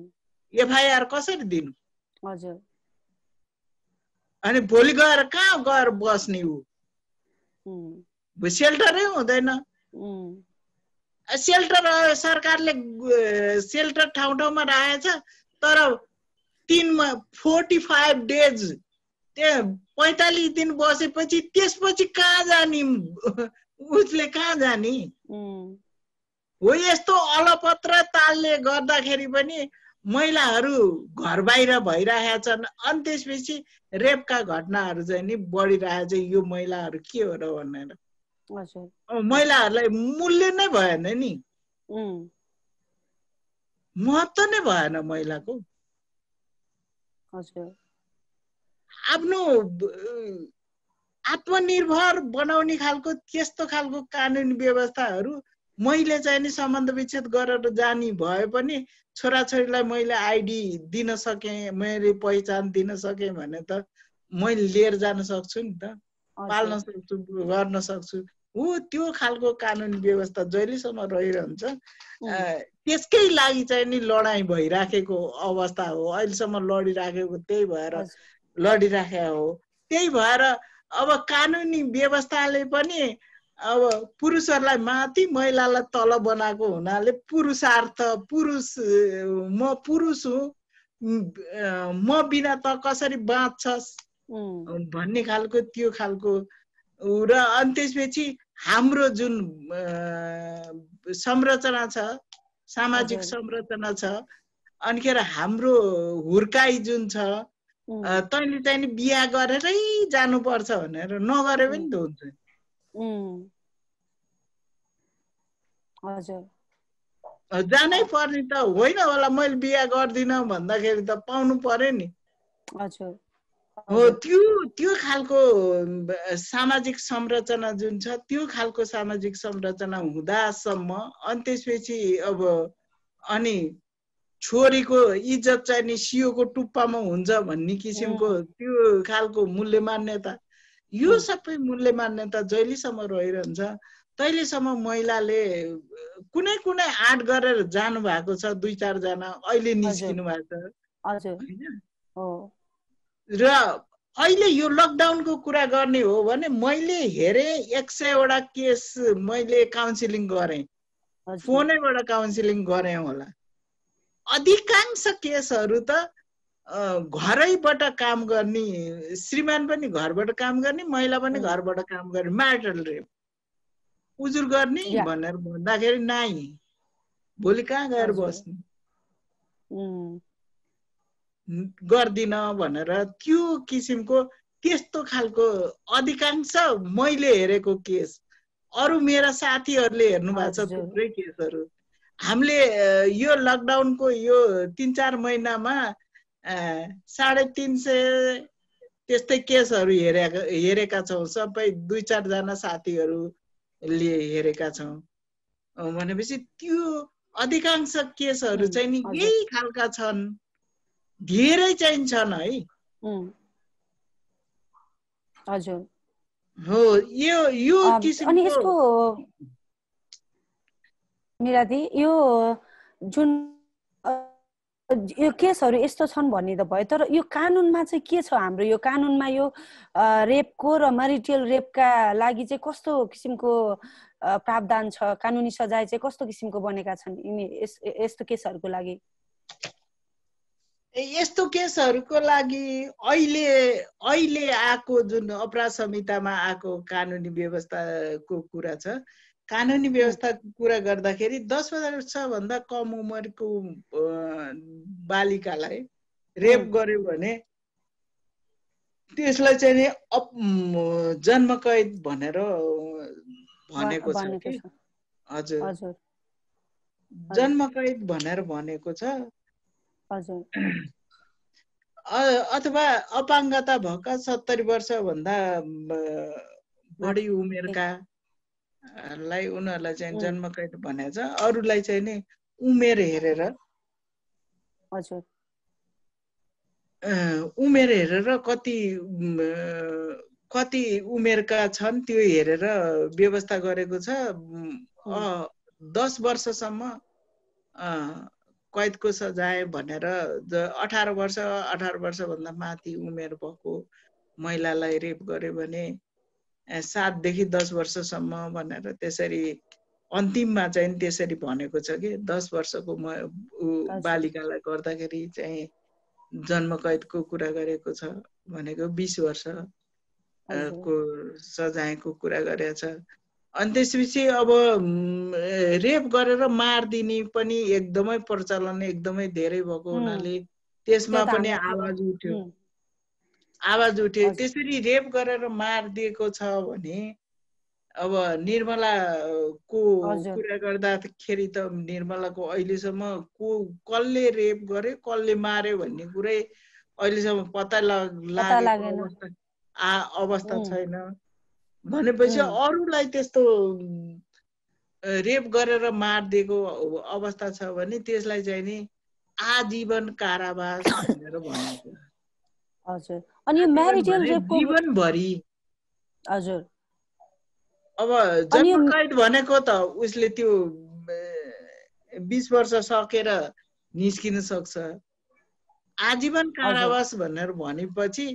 एफआइआर कसरी दिन हजुर अनि भोलि गएर कहाँ गएर बस्ने ऊ सेल्टरै हुँदैन सेल्टर सरकारले सेल्टर ठाउँ ठाउँमा राखेछ तर तिन फोर्टी फाइभ डेज त्यहाँ पैँतालिस दिन बसेपछि त्यसपछि कहाँ जाने उसले कहाँ जाने हो यस्तो अलपत्र तालले गर्दाखेरि पनि महिलाहरू घर बाहिर भइरहेका छन् अनि त्यसपछि रेपका घटनाहरू चाहिँ नि छ यो महिलाहरू के हो र भनेर महिलाहरूलाई मूल्य नै भएन नि महत्त्व नै भएन महिलाको आफ्नो आत्मनिर्भर बनाउने खालको त्यस्तो खालको कानुन व्यवस्थाहरू मैले चाहिँ नि सम्बन्ध विच्छेद गरेर जाने भए पनि छोराछोरीलाई मैले आइडी दिन सकेँ मैले पहिचान दिन सकेँ भने त मैले लिएर जान सक्छु नि त पाल्न सक्छु गर्न सक्छु हो त्यो खालको कानुन व्यवस्था जहिलेसम्म रहिरहन्छ त्यसकै लागि चाहिँ नि लडाइँ भइराखेको अवस्था हो अहिलेसम्म लडिराखेको त्यही भएर लडिराखेको हो त्यही भएर अब कानुनी व्यवस्थाले पनि अब पुरुषहरूलाई माथि महिलालाई तल बनाएको हुनाले पुरुषार्थ पुरुष म पुरुष हुँ म बिना त कसरी बाँच्छस् भन्ने खालको त्यो खालको र अनि त्यसपछि हाम्रो जुन संरचना छ सामाजिक संरचना छ अनिखेर हाम्रो हुर्काई जुन छ तैँले चाहिँ बिहा गरेरै जानुपर्छ भनेर नगरे पनि त हुन्छ हजुर जानै पर्ने त होइन होला मैले बिहा गर्दिनँ भन्दाखेरि त पाउनु पर्यो नि हजुर हो त्यो त्यो खालको सामाजिक संरचना जुन छ त्यो खालको सामाजिक संरचना हुँदासम्म अनि त्यसपछि अब अनि छोरीको इज्जत चाहिँ नि सियोको टुप्पामा हुन्छ भन्ने किसिमको त्यो खालको मूल्य मान्यता यो सबै मूल्य मान्यता जहिलेसम्म रहिरहन्छ तैलेसम्म महिलाले कुनै कुनै आँट गरेर जानु भएको छ दुई चारजना अहिले निस्किनु भएको छ र अहिले यो लकडाउनको कुरा गर्ने हो भने मैले हेरेँ एक सयवटा केस मैले काउन्सिलिङ गरेँ फोनैबाट काउन्सिलिङ गरेँ होला अधिकांश केसहरू त घरैबाट काम गर्ने श्रीमान पनि घरबाट काम गर्ने महिला पनि घरबाट काम गर्ने मार्टल रेप उजुर गर्ने भनेर भन्दाखेरि नाइ भोलि कहाँ गएर बस्ने गर्दिन भनेर त्यो किसिमको त्यस्तो खालको अधिकांश मैले हेरेको केस अरू मेरा साथीहरूले हेर्नु भएको छ थुप्रै केसहरू हामीले यो लकडाउनको यो तिन चार महिनामा साढे तिन सय त्यस्तै केसहरू हेरेको हेरेका छौँ सबै दुई चारजना साथीहरूले हेरेका छौँ भनेपछि त्यो अधिकांश केसहरू चाहिँ नि यही खालका छन् धेरै छन् है हजुर हो यो यो अनि मिरादी यो जुन यो केसहरू यस्तो छन् भन्ने त भयो तर यो कानुनमा चाहिँ के छ हाम्रो यो कानुनमा यो रेपको र मेरिटियल रेपका लागि चाहिँ कस्तो किसिमको प्रावधान छ कानुनी सजाय चाहिँ कस्तो किसिमको बनेका छन् यिनी यस्तो केसहरूको लागि यस्तो केसहरूको लागि अहिले अहिले आएको जुन अपराध संहितामा आएको कानुनी व्यवस्थाको कुरा छ कानुनी व्यवस्था कुरा गर्दाखेरि दस भन्दा कम उमेरको बालिकालाई रेप गर्यो भने त्यसलाई चाहिँ नि अप जन्मकैद भनेर भनेको छ कि हजुर कैद भनेर भनेको छ अथवा अपाङ्गता भएका सत्तरी वर्षभन्दा बढी उमेरका लाई उनीहरूलाई चाहिँ जन्मकैद भनेको छ अरूलाई चाहिँ नि उमेर हेरेर हजुर उमेर हेरेर कति कति उमेरका छन् त्यो हेरेर व्यवस्था गरेको छ दस वर्षसम्म कैदको सजाय भनेर अठार वर्ष अठार वर्षभन्दा माथि उमेर भएको महिलालाई रेप गर्यो भने सातदेखि दस वर्षसम्म भनेर त्यसरी अन्तिममा चाहिँ त्यसरी भनेको छ कि दस वर्षको म बालिकालाई गर्दाखेरि चाहिँ जन्मकैदको कुरा गरेको छ भनेको बिस वर्ष को सजायको कुरा गरेको छ अनि त्यसपछि अब रेप गरेर मारिदिने पनि एकदमै प्रचलन एकदमै धेरै भएको हुनाले त्यसमा पनि आवाज उठ्यो आवाज उठ्यो त्यसरी रेप गरेर मारिदिएको छ भने अब निर्मलाको कुरा गर्दाखेरि त निर्मलाको अहिलेसम्म को कसले रेप गरे कसले मार्यो भन्ने कुरै अहिलेसम्म पत्ता लागेन आ अवस्था छैन भनेपछि अरूलाई त्यस्तो रेप गरेर मारिदिएको अवस्था छ भने त्यसलाई चाहिँ नि आजीवन कारावास भनेर भनेको हजुर अनि यो म्यारिटल रेपको जीवनभरि हजुर अब जनकाइट भनेको त उसले त्यो बिस वर्ष सकेर निस्किन सक्छ आजीवन कारावास भनेर भनेपछि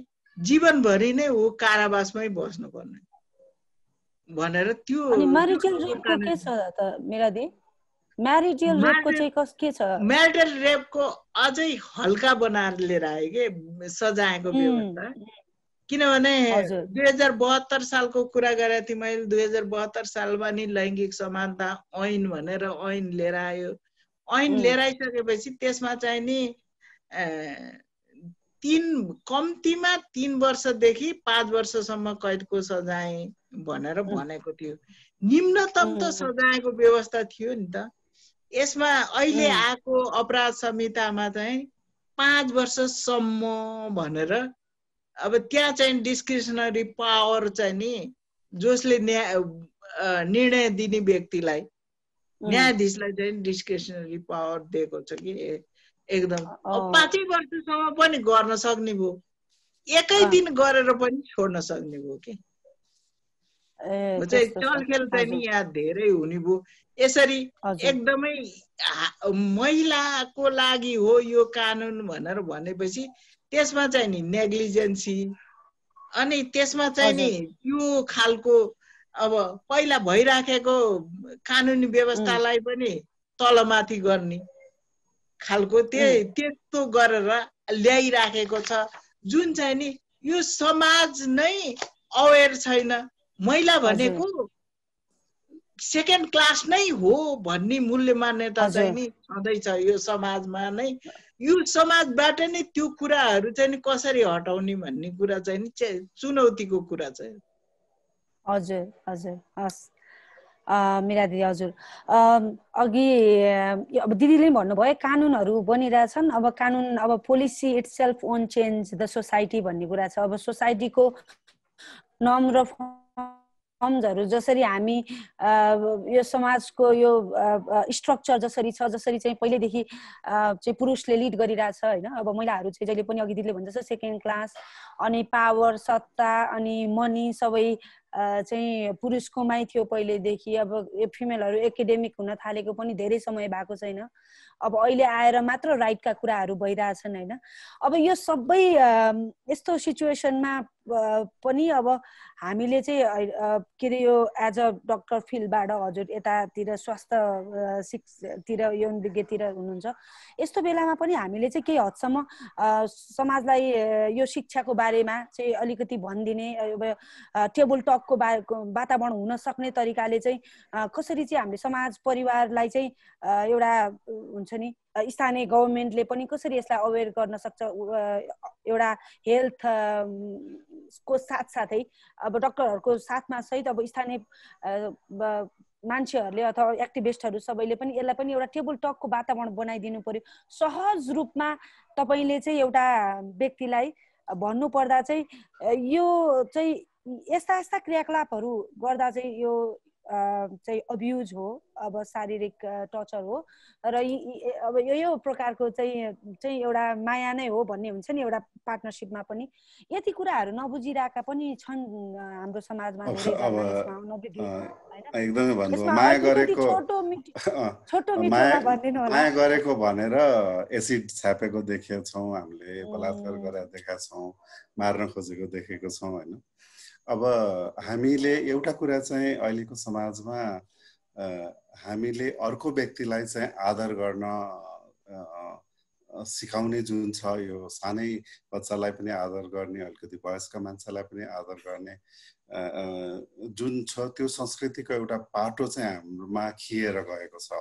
जीवनभरि नै ऊ कारावासमै बस्नुपर्ने भनेर त्यो के छ त मेरा दिदी म्यारिडियल रेपको चाहिँ कस के छ म्यारिडियल रेपको अझै हल्का बनाएर लिएर आयो कि सजायको किनभने दुई हजार बहत्तर सालको कुरा गरेको थिएँ मैले दुई हजार बहत्तर सालमा नि लैङ्गिक समानता ऐन भनेर ऐन लिएर आयो ऐन लिएर आइसकेपछि त्यसमा चाहिँ नि तिन कम्तीमा तिन वर्षदेखि पाँच वर्षसम्म कैदको सजाय भनेर भनेको थियो निम्नतम त सजायको व्यवस्था थियो नि त इसमें अहिले आएको अपराध संहिता में पांच वर्षसम अब त्यहाँ चाहिँ पावर चाहिँ नि न्याय निर्णय दिने व्यक्तिलाई न्यायाधीशलाई चाहिँ पावर दिएको छ कि एकदम पाँचै वर्षसम्म पनि गर्न सक्ने दिन करोड़ सकने छोड्न कि चलखेल चाहिँ नि यहाँ धेरै हुने भयो यसरी एकदमै महिलाको लागि हो यो कानुन भनेर भनेपछि त्यसमा चाहिँ नि नेग्लिजेन्सी अनि त्यसमा चाहिँ नि त्यो खालको अब पहिला भइराखेको कानुनी व्यवस्थालाई पनि तलमाथि गर्ने खालको त्यही त्यस्तो गरेर ल्याइराखेको छ जुन चाहिँ नि यो समाज नै अवेर छैन महिला भनेको सेकेन्ड क्लास नै हो भन्ने मूल्य मान्यता चाहिँ नि छँदैछ यो समाजमा नै यो समाजबाट नै त्यो कुराहरू चाहिँ नि कसरी हटाउने भन्ने कुरा चाहिँ नि चुनौतीको कुरा चाहिँ हजुर हजुर हस् मिरा दिदी हजुर अघि अब दिदीले भन्नुभयो कानुनहरू बनिरहेछन् अब कानुन अब policy it's self own change the society भन्ने कुरा छ अब सोसाइटीको नर्म र फर्म्सहरू जसरी हामी यो समाजको यो स्ट्रक्चर जसरी छ जसरी चाहिँ पहिल्यैदेखि चाहिँ पुरुषले लिड गरिरहेछ होइन अब महिलाहरू चाहिँ जहिले पनि अघि दिदीले भन्दैछ सेकेन्ड क्लास अनि पावर सत्ता अनि मनी सबै चाहिँ पुरुषकोमै थियो पहिलेदेखि अब फिमेलहरू एकाडेमिक हुन थालेको पनि धेरै समय भएको छैन अब अहिले आएर मात्र राइटका कुराहरू भइरहेछन् होइन अब यो सबै यस्तो सिचुएसनमा पनि अब हामीले चाहिँ के अरे यो एज अ डक्टर फिल्डबाट हजुर यतातिर स्वास्थ्य शिक्षातिर यौनविज्ञतिर हुनुहुन्छ यस्तो बेलामा पनि हामीले चाहिँ केही हदसम्म समाजलाई यो शिक्षाको बारेमा चाहिँ अलिकति भनिदिने टेबल टक टकको बा वातावरण हुन सक्ने तरिकाले चाहिँ कसरी चाहिँ हामीले समाज परिवारलाई चाहिँ एउटा हुन्छ नि स्थानीय गभर्मेन्टले पनि कसरी यसलाई अवेर गर्न सक्छ एउटा हेल्थ को साथसाथै अब डक्टरहरूको साथमा सहित अब स्थानीय मान्छेहरूले अथवा एक्टिभिस्टहरू सबैले पनि यसलाई पनि एउटा टेबल टकको वातावरण बनाइदिनु पर्यो सहज रूपमा तपाईँले चाहिँ एउटा व्यक्तिलाई भन्नुपर्दा चाहिँ यो चाहिँ यस्ता यस्ता क्रियाकलापहरू गर्दा चाहिँ यो चाहिँ अब्युज हो अब शारीरिक टर्चर हो र अब यो यो प्रकारको चाहिँ चाहिँ एउटा माया नै हो भन्ने हुन्छ नि एउटा पार्टनरसिपमा पनि यति कुराहरू नबुझिरहेका पनि छन् हाम्रो समाजमा माया गरेको भनेर एसिड छापेको देखेका हामीले बलात्कार गरेर मार्न खोजेको देखेको छौँ होइन अब हामीले एउटा कुरा चाहिँ अहिलेको समाजमा हामीले अर्को व्यक्तिलाई चाहिँ आदर गर्न सिकाउने जुन छ यो सानै बच्चालाई पनि आदर गर्ने अलिकति वयस्क मान्छेलाई पनि आदर गर्ने जुन छ त्यो संस्कृतिको एउटा पाटो चाहिँ हाम्रोमा खिएर गएको छ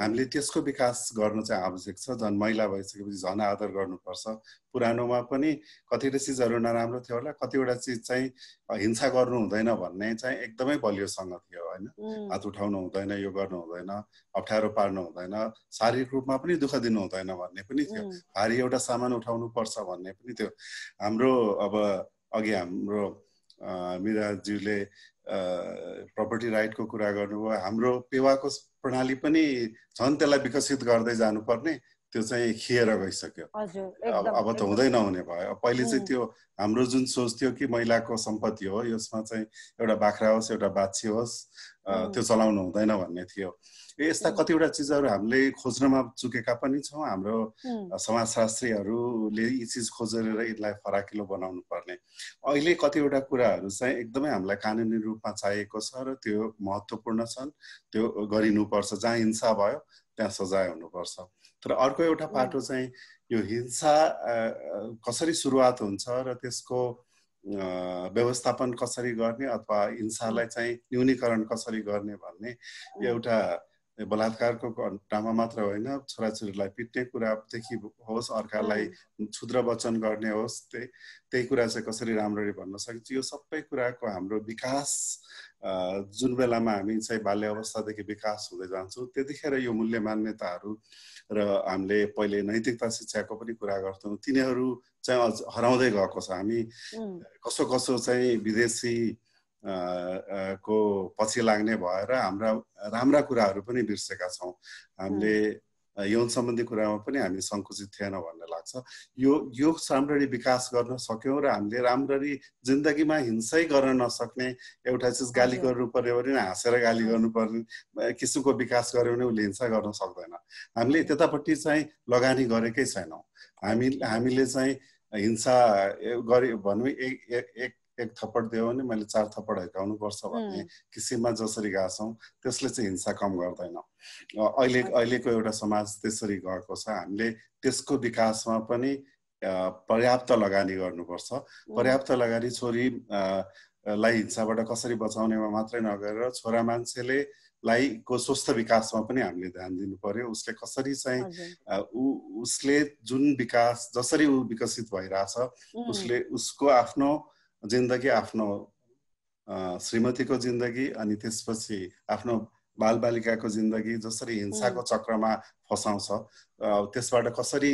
हामीले त्यसको विकास गर्नु चाहिँ आवश्यक छ झन् महिला भइसकेपछि झन आदर गर्नुपर्छ पुरानोमा पनि कतिवटा चिजहरू नराम्रो थियो होला कतिवटा चिज चाहिँ हिंसा गर्नु हुँदैन भन्ने चाहिँ एकदमै बलियोसँग थियो होइन हात उठाउनु हुँदैन यो गर्नु हुँदैन अप्ठ्यारो पार्नु हुँदैन शारीरिक रूपमा पनि दुःख दिनु हुँदैन भन्ने पनि थियो भारी एउटा सामान उठाउनु पर्छ भन्ने पनि थियो हाम्रो अब अघि हाम्रो मिराज्यूले प्रपर्टी राइटको कुरा गर्नुभयो हाम्रो पेवाको प्रणाली पनि झन् त्यसलाई विकसित गर्दै जानुपर्ने त्यो चाहिँ खिएर गइसक्यो अब त हुँदै नहुने भयो पहिले चाहिँ त्यो हाम्रो जुन सोच थियो कि महिलाको सम्पत्ति हो यसमा चाहिँ एउटा बाख्रा होस् एउटा बाछी होस् त्यो चलाउनु हुँदैन भन्ने थियो यस्ता कतिवटा चिजहरू हामीले खोज्नमा चुकेका पनि छौँ हाम्रो समाजशास्त्रीहरूले यी चिज खोजेर यसलाई फराकिलो बनाउनु पर्ने अहिले कतिवटा कुराहरू चाहिँ एकदमै हामीलाई कानुनी रूपमा चाहिएको छ र त्यो महत्त्वपूर्ण छन् त्यो गरिनुपर्छ जहाँ हिंसा भयो त्यहाँ सजाय हुनुपर्छ तर अर्को एउटा पाटो चाहिँ यो हिंसा कसरी सुरुवात हुन्छ र त्यसको व्यवस्थापन कसरी गर्ने अथवा हिंसालाई hmm. चाहिँ न्यूनीकरण कसरी गर्ने भन्ने hmm. एउटा बलात्कारको घटनामा मात्र होइन छोराछोरीलाई पिट्ने कुरादेखि होस् अर्कालाई hmm. क्षुद्र वचन गर्ने होस् त्यही त्यही कुरा चाहिँ कसरी राम्ररी भन्न सकिन्छ यो सबै कुराको हाम्रो विकास जुन बेलामा हामी चाहिँ बाल्य अवस्थादेखि विकास हुँदै जान्छौँ त्यतिखेर यो मूल्य मान्यताहरू र हामीले पहिले नैतिकता शिक्षाको पनि कुरा गर्थ्यौँ तिनीहरू चाहिँ अझ हराउँदै गएको छ हामी कसो कसो चाहिँ विदेशी को पछि लाग्ने भएर हाम्रा राम्रा कुराहरू पनि बिर्सेका छौँ हामीले यौन सम्बन्धी कुरामा पनि हामी सङ्कुचित थिएन भन्ने लाग्छ यो यो राम्ररी विकास गर्न सक्यौँ र हामीले राम्ररी जिन्दगीमा हिंसै गर्न नसक्ने एउटा चिज गाली गर्नु पर्यो भने हाँसेर गाली गर्नुपर्ने किसिमको विकास गऱ्यो भने उसले हिंसा गर्न सक्दैन हामीले त्यतापट्टि चाहिँ लगानी गरेकै छैनौँ हामी हामीले चाहिँ हिंसा गरे भनौँ एक एक एक थप्पड दियो भने मैले चार थप्पड हिर्काउनुपर्छ भन्ने किसिममा जसरी गएको छौँ त्यसले चाहिँ हिंसा कम गर्दैन अहिले अहिलेको एउटा समाज त्यसरी गएको छ हामीले त्यसको विकासमा पनि पर्याप्त लगानी गर्नुपर्छ पर्याप्त लगानी छोरी लाई हिंसाबाट कसरी बचाउनेमा मात्रै नगरेर छोरा मान्छेले लाई को स्वस्थ विकासमा पनि हामीले ध्यान दिनु पर्यो उसले कसरी चाहिँ ऊ उसले जुन विकास जसरी ऊ विकसित भइरहेछ उसले उसको आफ्नो जिन्दगी आफ्नो श्रीमतीको जिन्दगी अनि त्यसपछि आफ्नो बालबालिकाको जिन्दगी जसरी हिंसाको चक्रमा फसाउँछ त्यसबाट कसरी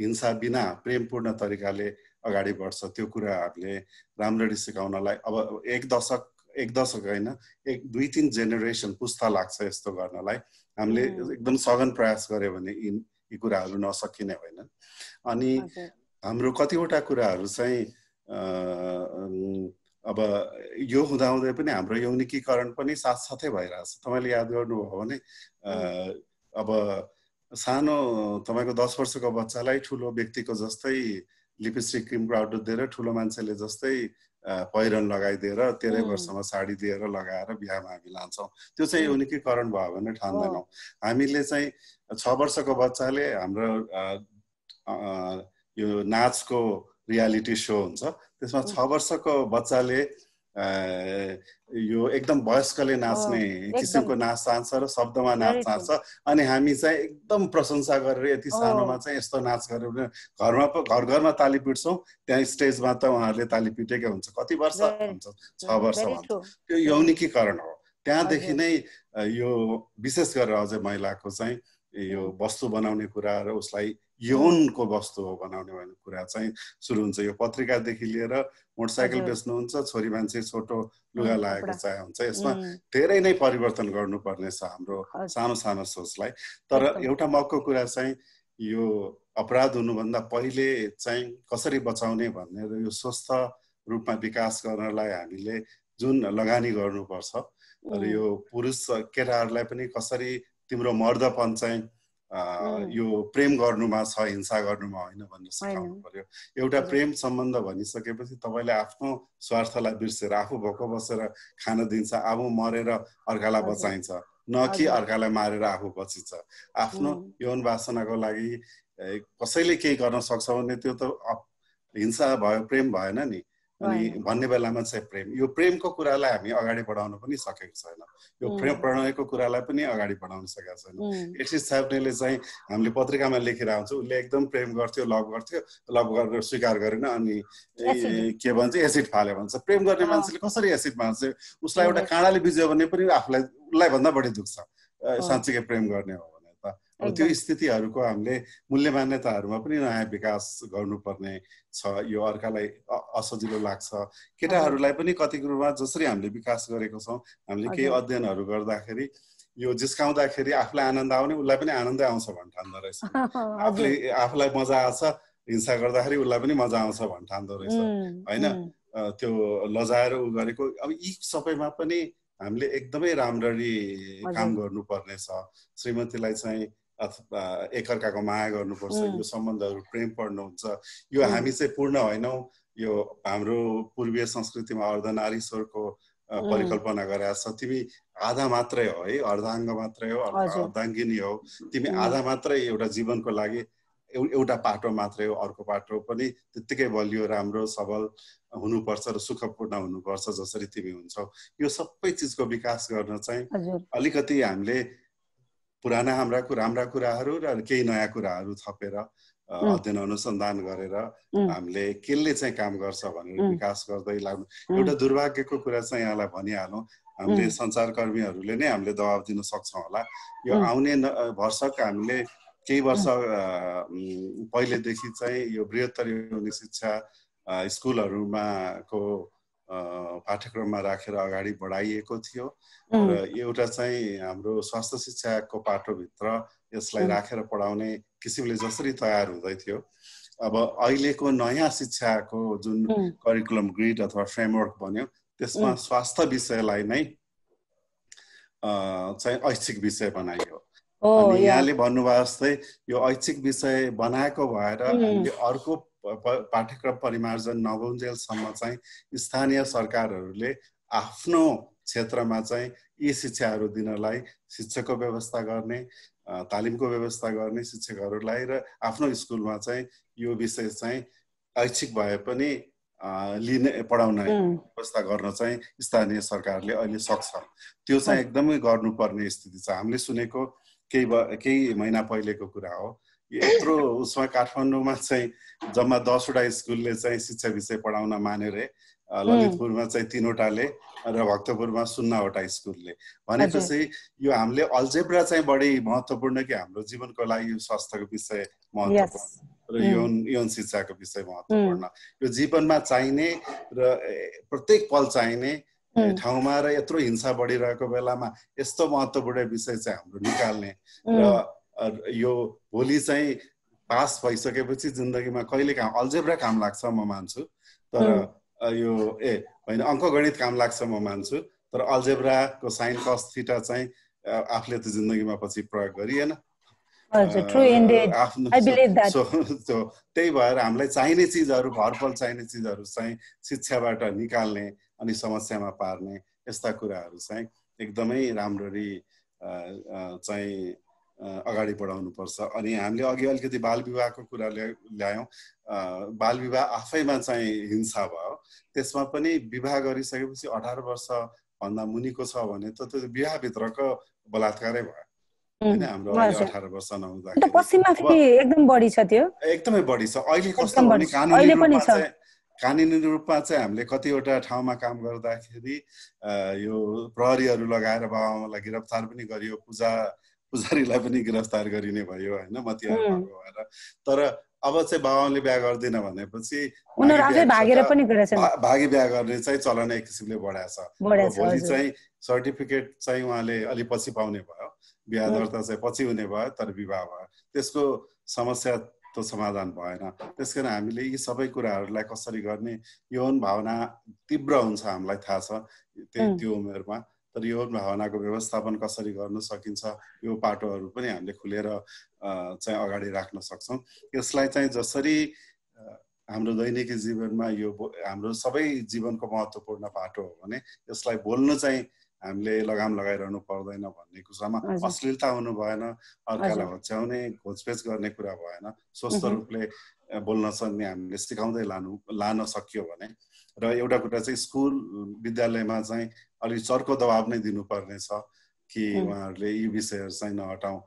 हिंसा बिना प्रेमपूर्ण तरिकाले अगाडि बढ्छ त्यो कुराहरूले राम्ररी सिकाउनलाई अब एक दशक एक दशक होइन एक दुई तिन जेनेरेसन पुस्ता लाग्छ यस्तो गर्नलाई हामीले एकदम सघन प्रयास गर्यो भने यी कुराहरू नसकिने होइन अनि हाम्रो कतिवटा कुराहरू चाहिँ अब यो हुँदाहुँदै पनि हाम्रो यौनिकीकरण पनि साथसाथै भइरहेछ तपाईँले याद गर्नुभयो भने अब सानो तपाईँको दस वर्षको बच्चालाई ठुलो व्यक्तिको जस्तै लिपस्टिक क्रिम पाउडर दिएर ठुलो मान्छेले जस्तै पहिरन लगाइदिएर तेह्रै वर्षमा साडी दिएर लगाएर बिहामा हामी लान्छौँ त्यो चाहिँ यौनिकीकरण भयो भने ठान्दैनौँ हामीले चाहिँ छ वर्षको बच्चाले हाम्रो यो नाचको रियालिटी सो हुन्छ त्यसमा छ वर्षको बच्चाले यो एकदम वयस्कले नाच्ने किसिमको नाच चाहन्छ र शब्दमा नाच चाहन्छ अनि हामी चाहिँ एकदम प्रशंसा गरेर यति सानोमा चाहिँ यस्तो नाच गरेर घरमा पो घर घरमा ताली पिट्छौँ त्यहाँ स्टेजमा त उहाँहरूले ताली पिटेकै हुन्छ कति वर्ष हुन्छ छ वर्ष भन्छ त्यो यौनिकीकरण हो त्यहाँदेखि नै यो विशेष गरेर अझै महिलाको चाहिँ यो वस्तु बनाउने कुरा र उसलाई यौनको वस्तु हो बनाउने भन्ने कुरा चाहिँ सुरु हुन्छ यो पत्रिकादेखि लिएर मोटरसाइकल बेच्नुहुन्छ छोरी मान्छे छोटो लुगा लागेको चाहे हुन्छ यसमा धेरै नै परिवर्तन गर्नुपर्ने छ हाम्रो सानो सानो सोचलाई तर एउटा मको कुरा चाहिँ यो अपराध हुनुभन्दा पहिले चाहिँ कसरी बचाउने भनेर यो स्वस्थ रूपमा विकास गर्नलाई हामीले जुन लगानी गर्नुपर्छ र यो पुरुष केटाहरूलाई पनि कसरी तिम्रो मर्दपन चाहिँ यो प्रेम गर्नुमा छ हिंसा गर्नुमा होइन भन्ने सिकाउनु पर्यो एउटा प्रेम सम्बन्ध भनिसकेपछि तपाईँले आफ्नो स्वार्थलाई बिर्सेर आफू भोक बसेर खान दिन्छ आफू मरेर अर्कालाई बचाइन्छ न कि अर्कालाई मारेर आफू बचिन्छ आफ्नो यौन वासनाको लागि कसैले केही गर्न सक्छ भने त्यो त हिंसा भयो प्रेम भएन नि अनि भन्ने बेलामा चाहिँ प्रेम यो प्रेमको कुरालाई हामी अगाडि बढाउन पनि सकेको छैन यो hmm. प्रेम प्रणयको कुरालाई पनि अगाडि बढाउन सकेको छैन hmm. एसिस छाप्नेले चाहिँ हामीले पत्रिकामा लेखेर आउँछौँ उसले एकदम प्रेम गर्थ्यो लभ गर्थ्यो लभ गरेर स्वीकार गरेन अनि के भन्छ एसिड फाल्यो भन्छ प्रेम गर्ने oh. मान्छेले कसरी एसिड मार्छ उसलाई hmm. एउटा काँडाले बिज्यो भने पनि आफूलाई उसलाई भन्दा बढी दुख्छ oh. साँच्चीकै प्रेम गर्ने हो त्यो स्थितिहरूको हामीले मूल्य मान्यताहरूमा पनि नयाँ विकास गर्नुपर्ने छ यो अर्कालाई असजिलो लाग्छ केटाहरूलाई पनि कति कुरोमा जसरी हामीले विकास गरेको छौँ हामीले केही अध्ययनहरू गर्दाखेरि यो जिस्काउँदाखेरि आफूलाई आनन्द आउने उसलाई पनि आनन्दै आउँछ भन्ठान्दो ठान्दो रहेछ आफूले आफूलाई मजा आउँछ हिंसा गर्दाखेरि उसलाई पनि मजा आउँछ भन्ठान्दो ठान्दो रहेछ होइन त्यो लजाएर ऊ गरेको अब यी सबैमा पनि हामीले एकदमै राम्ररी काम गर्नुपर्नेछ श्रीमतीलाई चाहिँ अथवा एकअर्काको माया गर्नुपर्छ यो सम्बन्धहरू प्रेम पर्नु हुन्छ यो हामी चाहिँ पूर्ण होइनौँ यो हाम्रो पूर्वीय संस्कृतिमा अर्धनारीश्वरको परिकल्पना गराएको छ तिमी आधा मात्रै हो है अर्धाङ्ग मात्रै हो अर्धाङ्गिनी हो तिमी आधा मात्रै एउटा जीवनको लागि एउटा पाटो मात्रै हो अर्को पाटो पनि त्यत्तिकै बलियो राम्रो सबल हुनुपर्छ र सुखपूर्ण हुनुपर्छ जसरी तिमी हुन्छौ यो सबै चिजको विकास गर्न चाहिँ अलिकति हामीले पुराना हाम्रा राम्रा कुराहरू र केही नयाँ कुराहरू थपेर अध्ययन अनुसन्धान गरेर हामीले केले चाहिँ काम गर्छ भनेर विकास गर्दै लाग्नु एउटा दुर्भाग्यको कुरा चाहिँ यहाँलाई भनिहालौँ हामीले सञ्चारकर्मीहरूले नै हामीले दबाब दिन सक्छौँ होला यो आउने वर्षक हामीले केही वर्ष पहिलेदेखि चाहिँ यो बृहत्तर शिक्षा स्कुलहरूमा को पाठ्यक्रममा राखेर अगाडि बढाइएको थियो र एउटा चाहिँ हाम्रो स्वास्थ्य शिक्षाको पाटोभित्र यसलाई राखेर पढाउने किसिमले जसरी तयार हुँदै थियो अब अहिलेको नयाँ शिक्षाको जुन करिकुलम ग्रिड अथवा फ्रेमवर्क बन्यो त्यसमा स्वास्थ्य विषयलाई नै चाहिँ ऐच्छिक विषय बनाइयो अनि oh, यहाँले भन्नुभयो जस्तै यो ऐच्छिक विषय बनाएको भएर mm. हामीले अर्को पाठ्यक्रम परिमार्जन नबुन्जेलसम्म चाहिँ स्थानीय सरकारहरूले आफ्नो क्षेत्रमा चाहिँ यी शिक्षाहरू दिनलाई शिक्षकको व्यवस्था गर्ने तालिमको व्यवस्था गर्ने शिक्षकहरूलाई र आफ्नो स्कुलमा चाहिँ यो विषय चाहिँ ऐच्छिक भए पनि लिने पढाउने mm. व्यवस्था गर्न चाहिँ स्थानीय सरकारले अहिले सक्छ त्यो चाहिँ mm. एकदमै गर्नुपर्ने स्थिति छ हामीले सुनेको केही केही महिना पहिलेको कुरा हो यत्रो उसमा काठमाडौँमा चाहिँ जम्मा दसवटा स्कुलले चाहिँ शिक्षा विषय पढाउन मानेरे ललितपुरमा चाहिँ तिनवटाले र भक्तपुरमा सुन्नवटा स्कुलले भनेपछि यो हामीले अल्जेब्रा चाहिँ बढी महत्त्वपूर्ण कि हाम्रो जीवनको लागि यो स्वास्थ्यको विषय महत्त्वपूर्ण र यौन यौन शिक्षाको विषय महत्त्वपूर्ण यो जीवनमा चाहिने र प्रत्येक पल चाहिने ठाउँमा र यत्रो हिंसा बढिरहेको बेलामा यस्तो महत्त्वपूर्ण विषय चाहिँ हाम्रो निकाल्ने र यो भोलि चाहिँ पास भइसकेपछि जिन्दगीमा कहिले काम अल्जेब्रा काम लाग्छ म मान्छु तर यो ए होइन अङ्कगणित काम लाग्छ म मान्छु तर अल्जेब्राको साइन कस थिटा चाहिँ आफूले त जिन्दगीमा पछि प्रयोग गरिएन आफ्नो त्यही भएर हामीलाई चाहिने चिजहरू भरफल चाहिने चिजहरू चाहिँ शिक्षाबाट निकाल्ने अनि समस्यामा पार्ने यस्ता कुराहरू चाहिँ एकदमै राम्ररी चाहिँ अगाडि बढाउनुपर्छ अनि हामीले अघि अलिकति बाल विवाहको कुरा ल्यायौँ बाल विवाह आफैमा चाहिँ हिंसा भयो त्यसमा पनि विवाह गरिसकेपछि अठार वर्षभन्दा मुनिको छ भने त त्यो विवाहभित्रको बलात्कारै भयो होइन हाम्रो अठार वर्ष नहुँदा एकदमै बढी छ अहिले कस्तो भने कानुन कानुनी रूपमा चाहिँ हामीले कतिवटा ठाउँमा काम गर्दाखेरि यो प्रहरीहरू लगाएर बाबाआमालाई गिरफ्तार पनि गरियो पूजा पुजारीलाई पनि गिरफ्तार गरिने भयो होइन मतिहारमा भएर तर अब चाहिँ बाबाले बिहा गर्दैन भनेपछि भागी बिहा गर्ने चाहिँ चलन एक किसिमले बढाएछ भोलि चाहिँ सर्टिफिकेट चाहिँ उहाँले अलि पछि पाउने भयो बिहा दर्ता चाहिँ पछि हुने भयो तर विवाह भयो त्यसको समस्या त्यो समाधान भएन त्यस कारण हामीले यी सबै कुराहरूलाई कसरी गर्ने यौन भावना तीव्र हुन्छ हामीलाई थाहा छ त्यही त्यो उमेरमा तर यौन भावनाको व्यवस्थापन कसरी गर्न सकिन्छ यो पाटोहरू पनि हामीले खुलेर चाहिँ अगाडि राख्न सक्छौँ यसलाई चाहिँ जसरी हाम्रो दैनिकी जीवनमा यो हाम्रो सबै जीवनको महत्त्वपूर्ण पाटो हो भने यसलाई बोल्नु चाहिँ हामीले लगाम लगाइरहनु पर्दैन भन्ने कुरामा अश्लीलता हुनु भएन अर्कालाई होच्याउने घोचपेच गर्ने कुरा भएन स्वस्थ रूपले बोल्न सक्ने हामीले सिकाउँदै लानु लान सकियो भने र एउटा कुरा चाहिँ स्कुल विद्यालयमा चाहिँ अलिक चर्को दबाब नै दिनुपर्नेछ कि उहाँहरूले यी विषयहरू चाहिँ नहटाउँ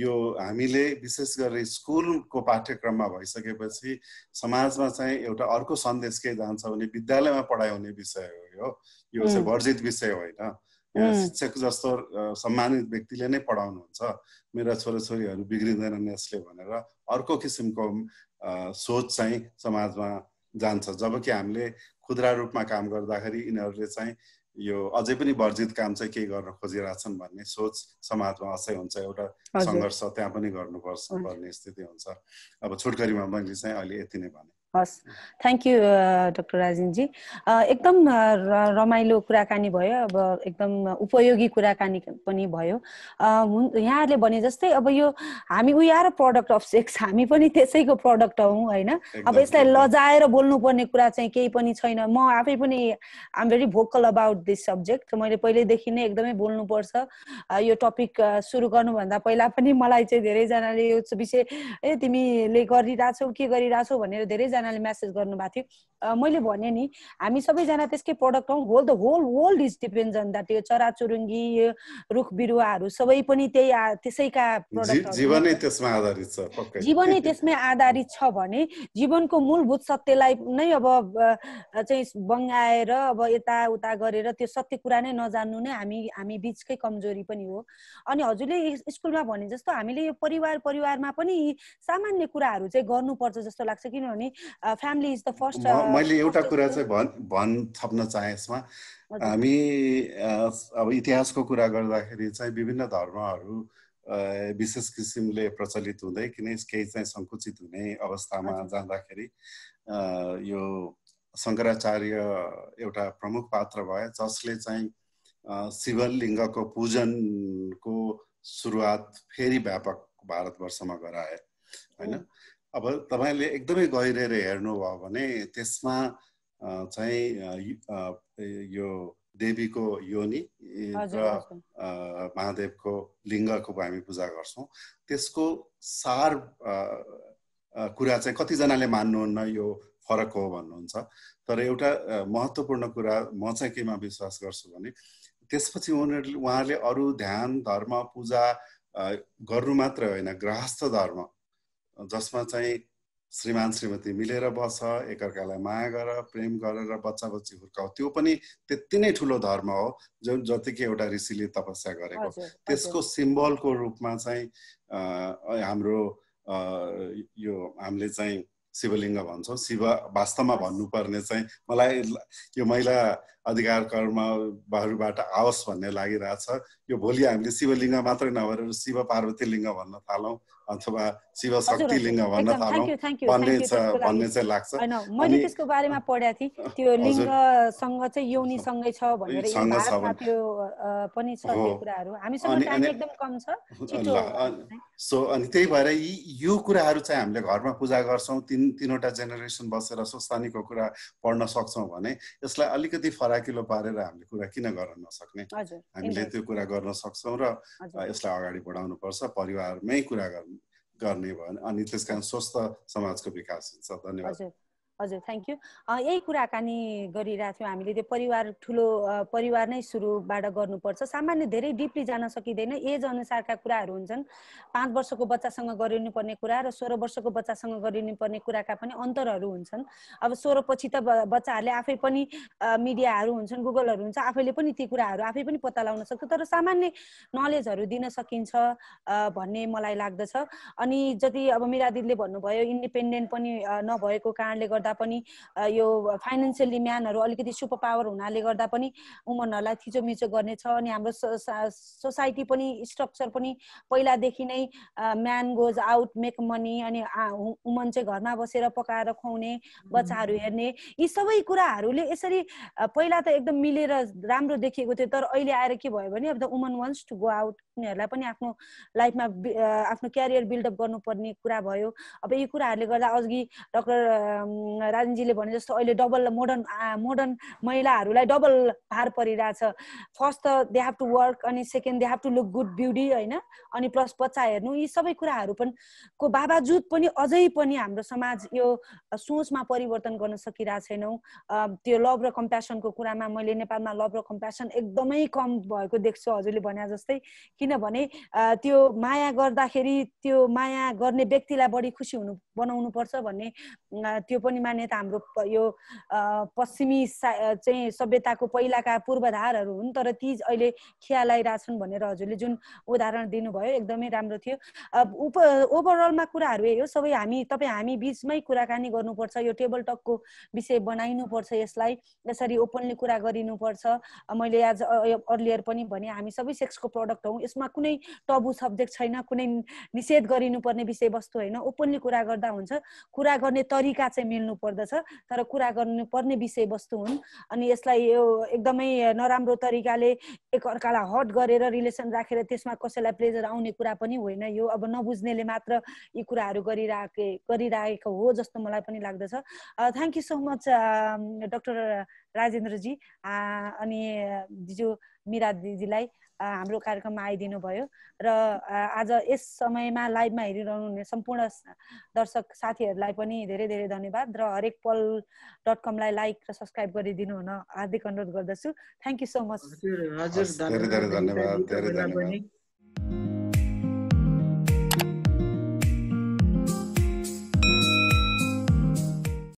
यो हामीले विशेष गरी स्कुलको पाठ्यक्रममा भइसकेपछि समाजमा चाहिँ एउटा अर्को सन्देश के जान्छ भने विद्यालयमा पढाइ हुने विषय हो यो चाहिँ वर्जित विषय होइन शिक्षक जस्तो सम्मानित व्यक्तिले नै पढाउनुहुन्छ मेरा छोराछोरीहरू बिग्रिँदैनन् यसले भनेर अर्को किसिमको सोच चाहिँ समाजमा जान्छ जबकि हामीले खुद्रा रूपमा काम गर्दाखेरि यिनीहरूले चाहिँ यो अझै पनि वर्जित काम चाहिँ केही गर्न खोजिरहेछन् भन्ने सोच समाजमा असै हुन्छ एउटा सङ्घर्ष त्यहाँ पनि गर्नुपर्छ भन्ने स्थिति हुन्छ अब छोटकरीमा मैले चाहिँ अहिले यति नै भने हस् थ्याङ्क यू डक्टर राजेनजी एकदम uh, रमाइलो कुराकानी भयो अब एकदम उपयोगी कुराकानी पनि भयो uh, हुन् यहाँहरूले भने जस्तै अब यो हामी we are product of sex हामी पनि त्यसैको प्रडक्ट हौँ होइन अब यसलाई लजाएर बोल्नुपर्ने कुरा चाहिँ केही पनि छैन म आफै पनि I'm very vocal about this subject मैले पहिल्यैदेखि नै एकदमै बोल्नुपर्छ uh, यो टपिक सुरु गर्नुभन्दा पहिला पनि मलाई चाहिँ धेरैजनाले यो विषय ए तिमीले गरिरहेछौ के गरिरहेछौ भनेर धेरैजना सबैजनाले म्यासेज गर्नुभएको थियो मैले भने नि हामी सबैजना त्यसकै प्रडक्ट हौँ whole the whole world is depend on that यो चराचुरुङ्गी रुख बिरुवाहरू सबै पनि त्यही त्यसैका प्रडक्ट त्यसमा आधारित छ जीवनै त्यसमै आधारित छ भने जीवनको मूलभूत सत्यलाई नै अब चाहिँ बङ्गाएर अब यताउता गरेर त्यो सत्य कुरा नै नजान्नु नै हामी हामी बिचकै कमजोरी पनि हो अनि हजुरले स्कुलमा भने जस्तो हामीले यो परिवार परिवारमा पनि सामान्य कुराहरू चाहिँ गर्नुपर्छ जस्तो लाग्छ किनभने फ्यामिली इज द फर्स्ट मैले एउटा कुरा चाहिँ भन भन् थप्न चाहे यसमा हामी अब इतिहासको कुरा गर्दाखेरि चाहिँ विभिन्न धर्महरू विशेष किसिमले प्रचलित हुँदै किन केही चाहिँ सङ्कुचित हुने अवस्थामा जाँदाखेरि यो शङ्कराचार्य एउटा प्रमुख पात्र भए जसले चाहिँ शिवलिङ्गको पूजनको सुरुवात फेरि व्यापक भारतवर्षमा गराए होइन अब तपाईँले एकदमै गहिरेर हेर्नुभयो भने त्यसमा चाहिँ यो देवीको योनि र महादेवको लिङ्गको हामी पूजा गर्छौँ त्यसको सार कुरा चाहिँ कतिजनाले मान्नुहुन्न यो फरक हो भन्नुहुन्छ तर एउटा महत्त्वपूर्ण कुरा म चाहिँ केमा विश्वास गर्छु भने त्यसपछि उनीहरूले उहाँले अरू ध्यान धर्म पूजा गर्नु मात्र होइन गृहस्थ धर्म जसमा चाहिँ श्रीमान श्रीमती मिलेर बस एकअर्कालाई माया गर प्रेम गरेर बच्चा बच्ची हुर्काऊ त्यो पनि त्यति नै ठुलो धर्म हो जुन जतिकै एउटा ऋषिले तपस्या गरेको त्यसको सिम्बलको रूपमा चाहिँ हाम्रो यो हामीले चाहिँ शिवलिङ्ग भन्छौँ शिव वास्तवमा भन्नुपर्ने चाहिँ मलाई यो महिला अधिकार कर्महरूबाट आओस् भन्ने लागिरहेछ यो भोलि हामीले शिवलिङ्ग मात्रै नभएर शिव पार्वती लिङ्ग भन्न थालौँ अथवा शिव शक्ति लिङ्ग भन्न थालौँ भन्ने छ भन्ने चाहिँ लाग्छ मैले त्यसको बारेमा पढेको थिएँ त्यो लिङ्गसँग चाहिँ सँगै छ भनेर त्यो पनि छ कुराहरू हामीसँग एकदम कम छ सो अनि त्यही भएर यी यो कुराहरू चाहिँ हामीले घरमा पूजा गर्छौँ तिन तिनवटा जेनेरेसन बसेर स्वस्थानीको कुरा पढ्न सक्छौँ भने यसलाई अलिकति फराकिलो पारेर हामीले कुरा किन गर्न नसक्ने हामीले त्यो कुरा गर्न सक्छौँ र यसलाई अगाडि बढाउनु पर्छ परिवारमै कुरा गर्नु गर्ने भयो अनि त्यस कारण स्वस्थ समाजको विकास हुन्छ धन्यवाद हजुर थ्याङ्क यू यही कुराकानी गरिरहेको थियौँ हामीले त्यो परिवार ठुलो परिवार नै सुरुबाट गर्नुपर्छ सामान्य धेरै डिपली जान सकिँदैन एज अनुसारका कुराहरू हुन्छन् पाँच वर्षको बच्चासँग गरिनुपर्ने कुरा र सोह्र वर्षको बच्चासँग गरिनुपर्ने कुराका पनि अन्तरहरू हुन्छन् अब सोह्र पछि त बच्चाहरूले आफै पनि मिडियाहरू हुन्छन् गुगलहरू हुन्छ आफैले पनि ती कुराहरू आफै पनि पत्ता लगाउन सक्छ तर सामान्य नलेजहरू दिन सकिन्छ भन्ने मलाई लाग्दछ अनि जति अब मिरादिदले भन्नुभयो इन्डिपेन्डेन्ट पनि नभएको कारणले गर्दा गर्दा पनि यो फाइनेन्सियली म्यानहरू अलिकति सुपर पावर हुनाले गर्दा पनि उमनहरूलाई थिचोमिचो गर्ने छ अनि हाम्रो सोसाइटी पनि स्ट्रक्चर पनि पहिलादेखि नै man goes out make money अनि उमन चाहिँ घरमा बसेर पकाएर खुवाउने बच्चाहरू हेर्ने यी सबै कुराहरूले यसरी पहिला त एकदम मिलेर राम्रो देखिएको थियो तर अहिले आएर के भयो भने अब the woman wants to go out उनीहरूलाई पनि आफ्नो लाइफमा आफ्नो क्यारियर बिल्डअप गर्नुपर्ने कुरा भयो अब यी कुराहरूले गर्दा अघि डक्टर राजनजीले भने जस्तो अहिले डबल मोडर्न मोडर्न महिलाहरूलाई डबल भार परिरहेछ फर्स्ट त दे हेभ टु वर्क अनि second they have to look good beauty होइन अनि प्लस बच्चा हेर्नु यी सबै कुराहरू पनि को बावजुद पनि अझै पनि हाम्रो समाज यो सोचमा परिवर्तन गर्न सकिरहेको छैनौँ त्यो लभ र कम्प्यासनको कुरामा मैले नेपालमा लभ र कम्प्यासन एकदमै कम भएको देख्छु हजुरले भने जस्तै किनभने त्यो माया गर्दाखेरि त्यो माया गर्ने व्यक्तिलाई बढी खुसी हुनु बनाउनु पर्छ भन्ने त्यो पनि मान्यता हाम्रो यो पश्चिमी चाहिँ सभ्यताको पहिलाका पूर्वाधारहरू हुन् तर ती अहिले खियालाइरहेछन् भनेर हजुरले जुन उदाहरण दिनुभयो एकदमै राम्रो थियो उप ओभरअलमा कुराहरू यही हो सबै हामी तपाईँ हामी बिचमै कुराकानी गर्नुपर्छ यो टेबल टकको विषय बनाइनुपर्छ यसलाई यसरी ओपनली कुरा गरिनुपर्छ मैले आज अर्लियर पनि भने हामी सबै सेक्सको प्रडक्ट हौँ यसमा कुनै टबु सब्जेक्ट छैन कुनै निषेध गरिनुपर्ने विषयवस्तु होइन ओपनली कुरा गर्दा हुन्छ कुरा गर्ने तरिका चाहिँ मिल्नु पर्दछ तर कुरा गर्नुपर्ने विषयवस्तु हुन् अनि यसलाई यो एकदमै नराम्रो तरिकाले एकअर्कालाई हट गरेर रिलेसन राखेर त्यसमा कसैलाई प्रेजर आउने कुरा पनि होइन यो अब नबुझ्नेले मात्र यी कुराहरू गरिराखे गरिरहेको हो जस्तो मलाई पनि लाग्दछ thank you so much doctor राजेन्द्रजी अनि दिजु मिरा दिदीलाई हाम्रो कार्यक्रममा आइदिनु भयो र आज यस समयमा लाइभमा हेरिरहनु हुने सम्पूर्ण दर्शक साथीहरूलाई पनि धेरै धेरै धन्यवाद र हरेक पल डट कमलाई लाइक र सब्सक्राइब गरिदिनु हुन हार्दिक अनुरोध गर्दछु थ्याङ्क यू सो मच धेरै धेरै धन्यवाद धेरै धन्यवाद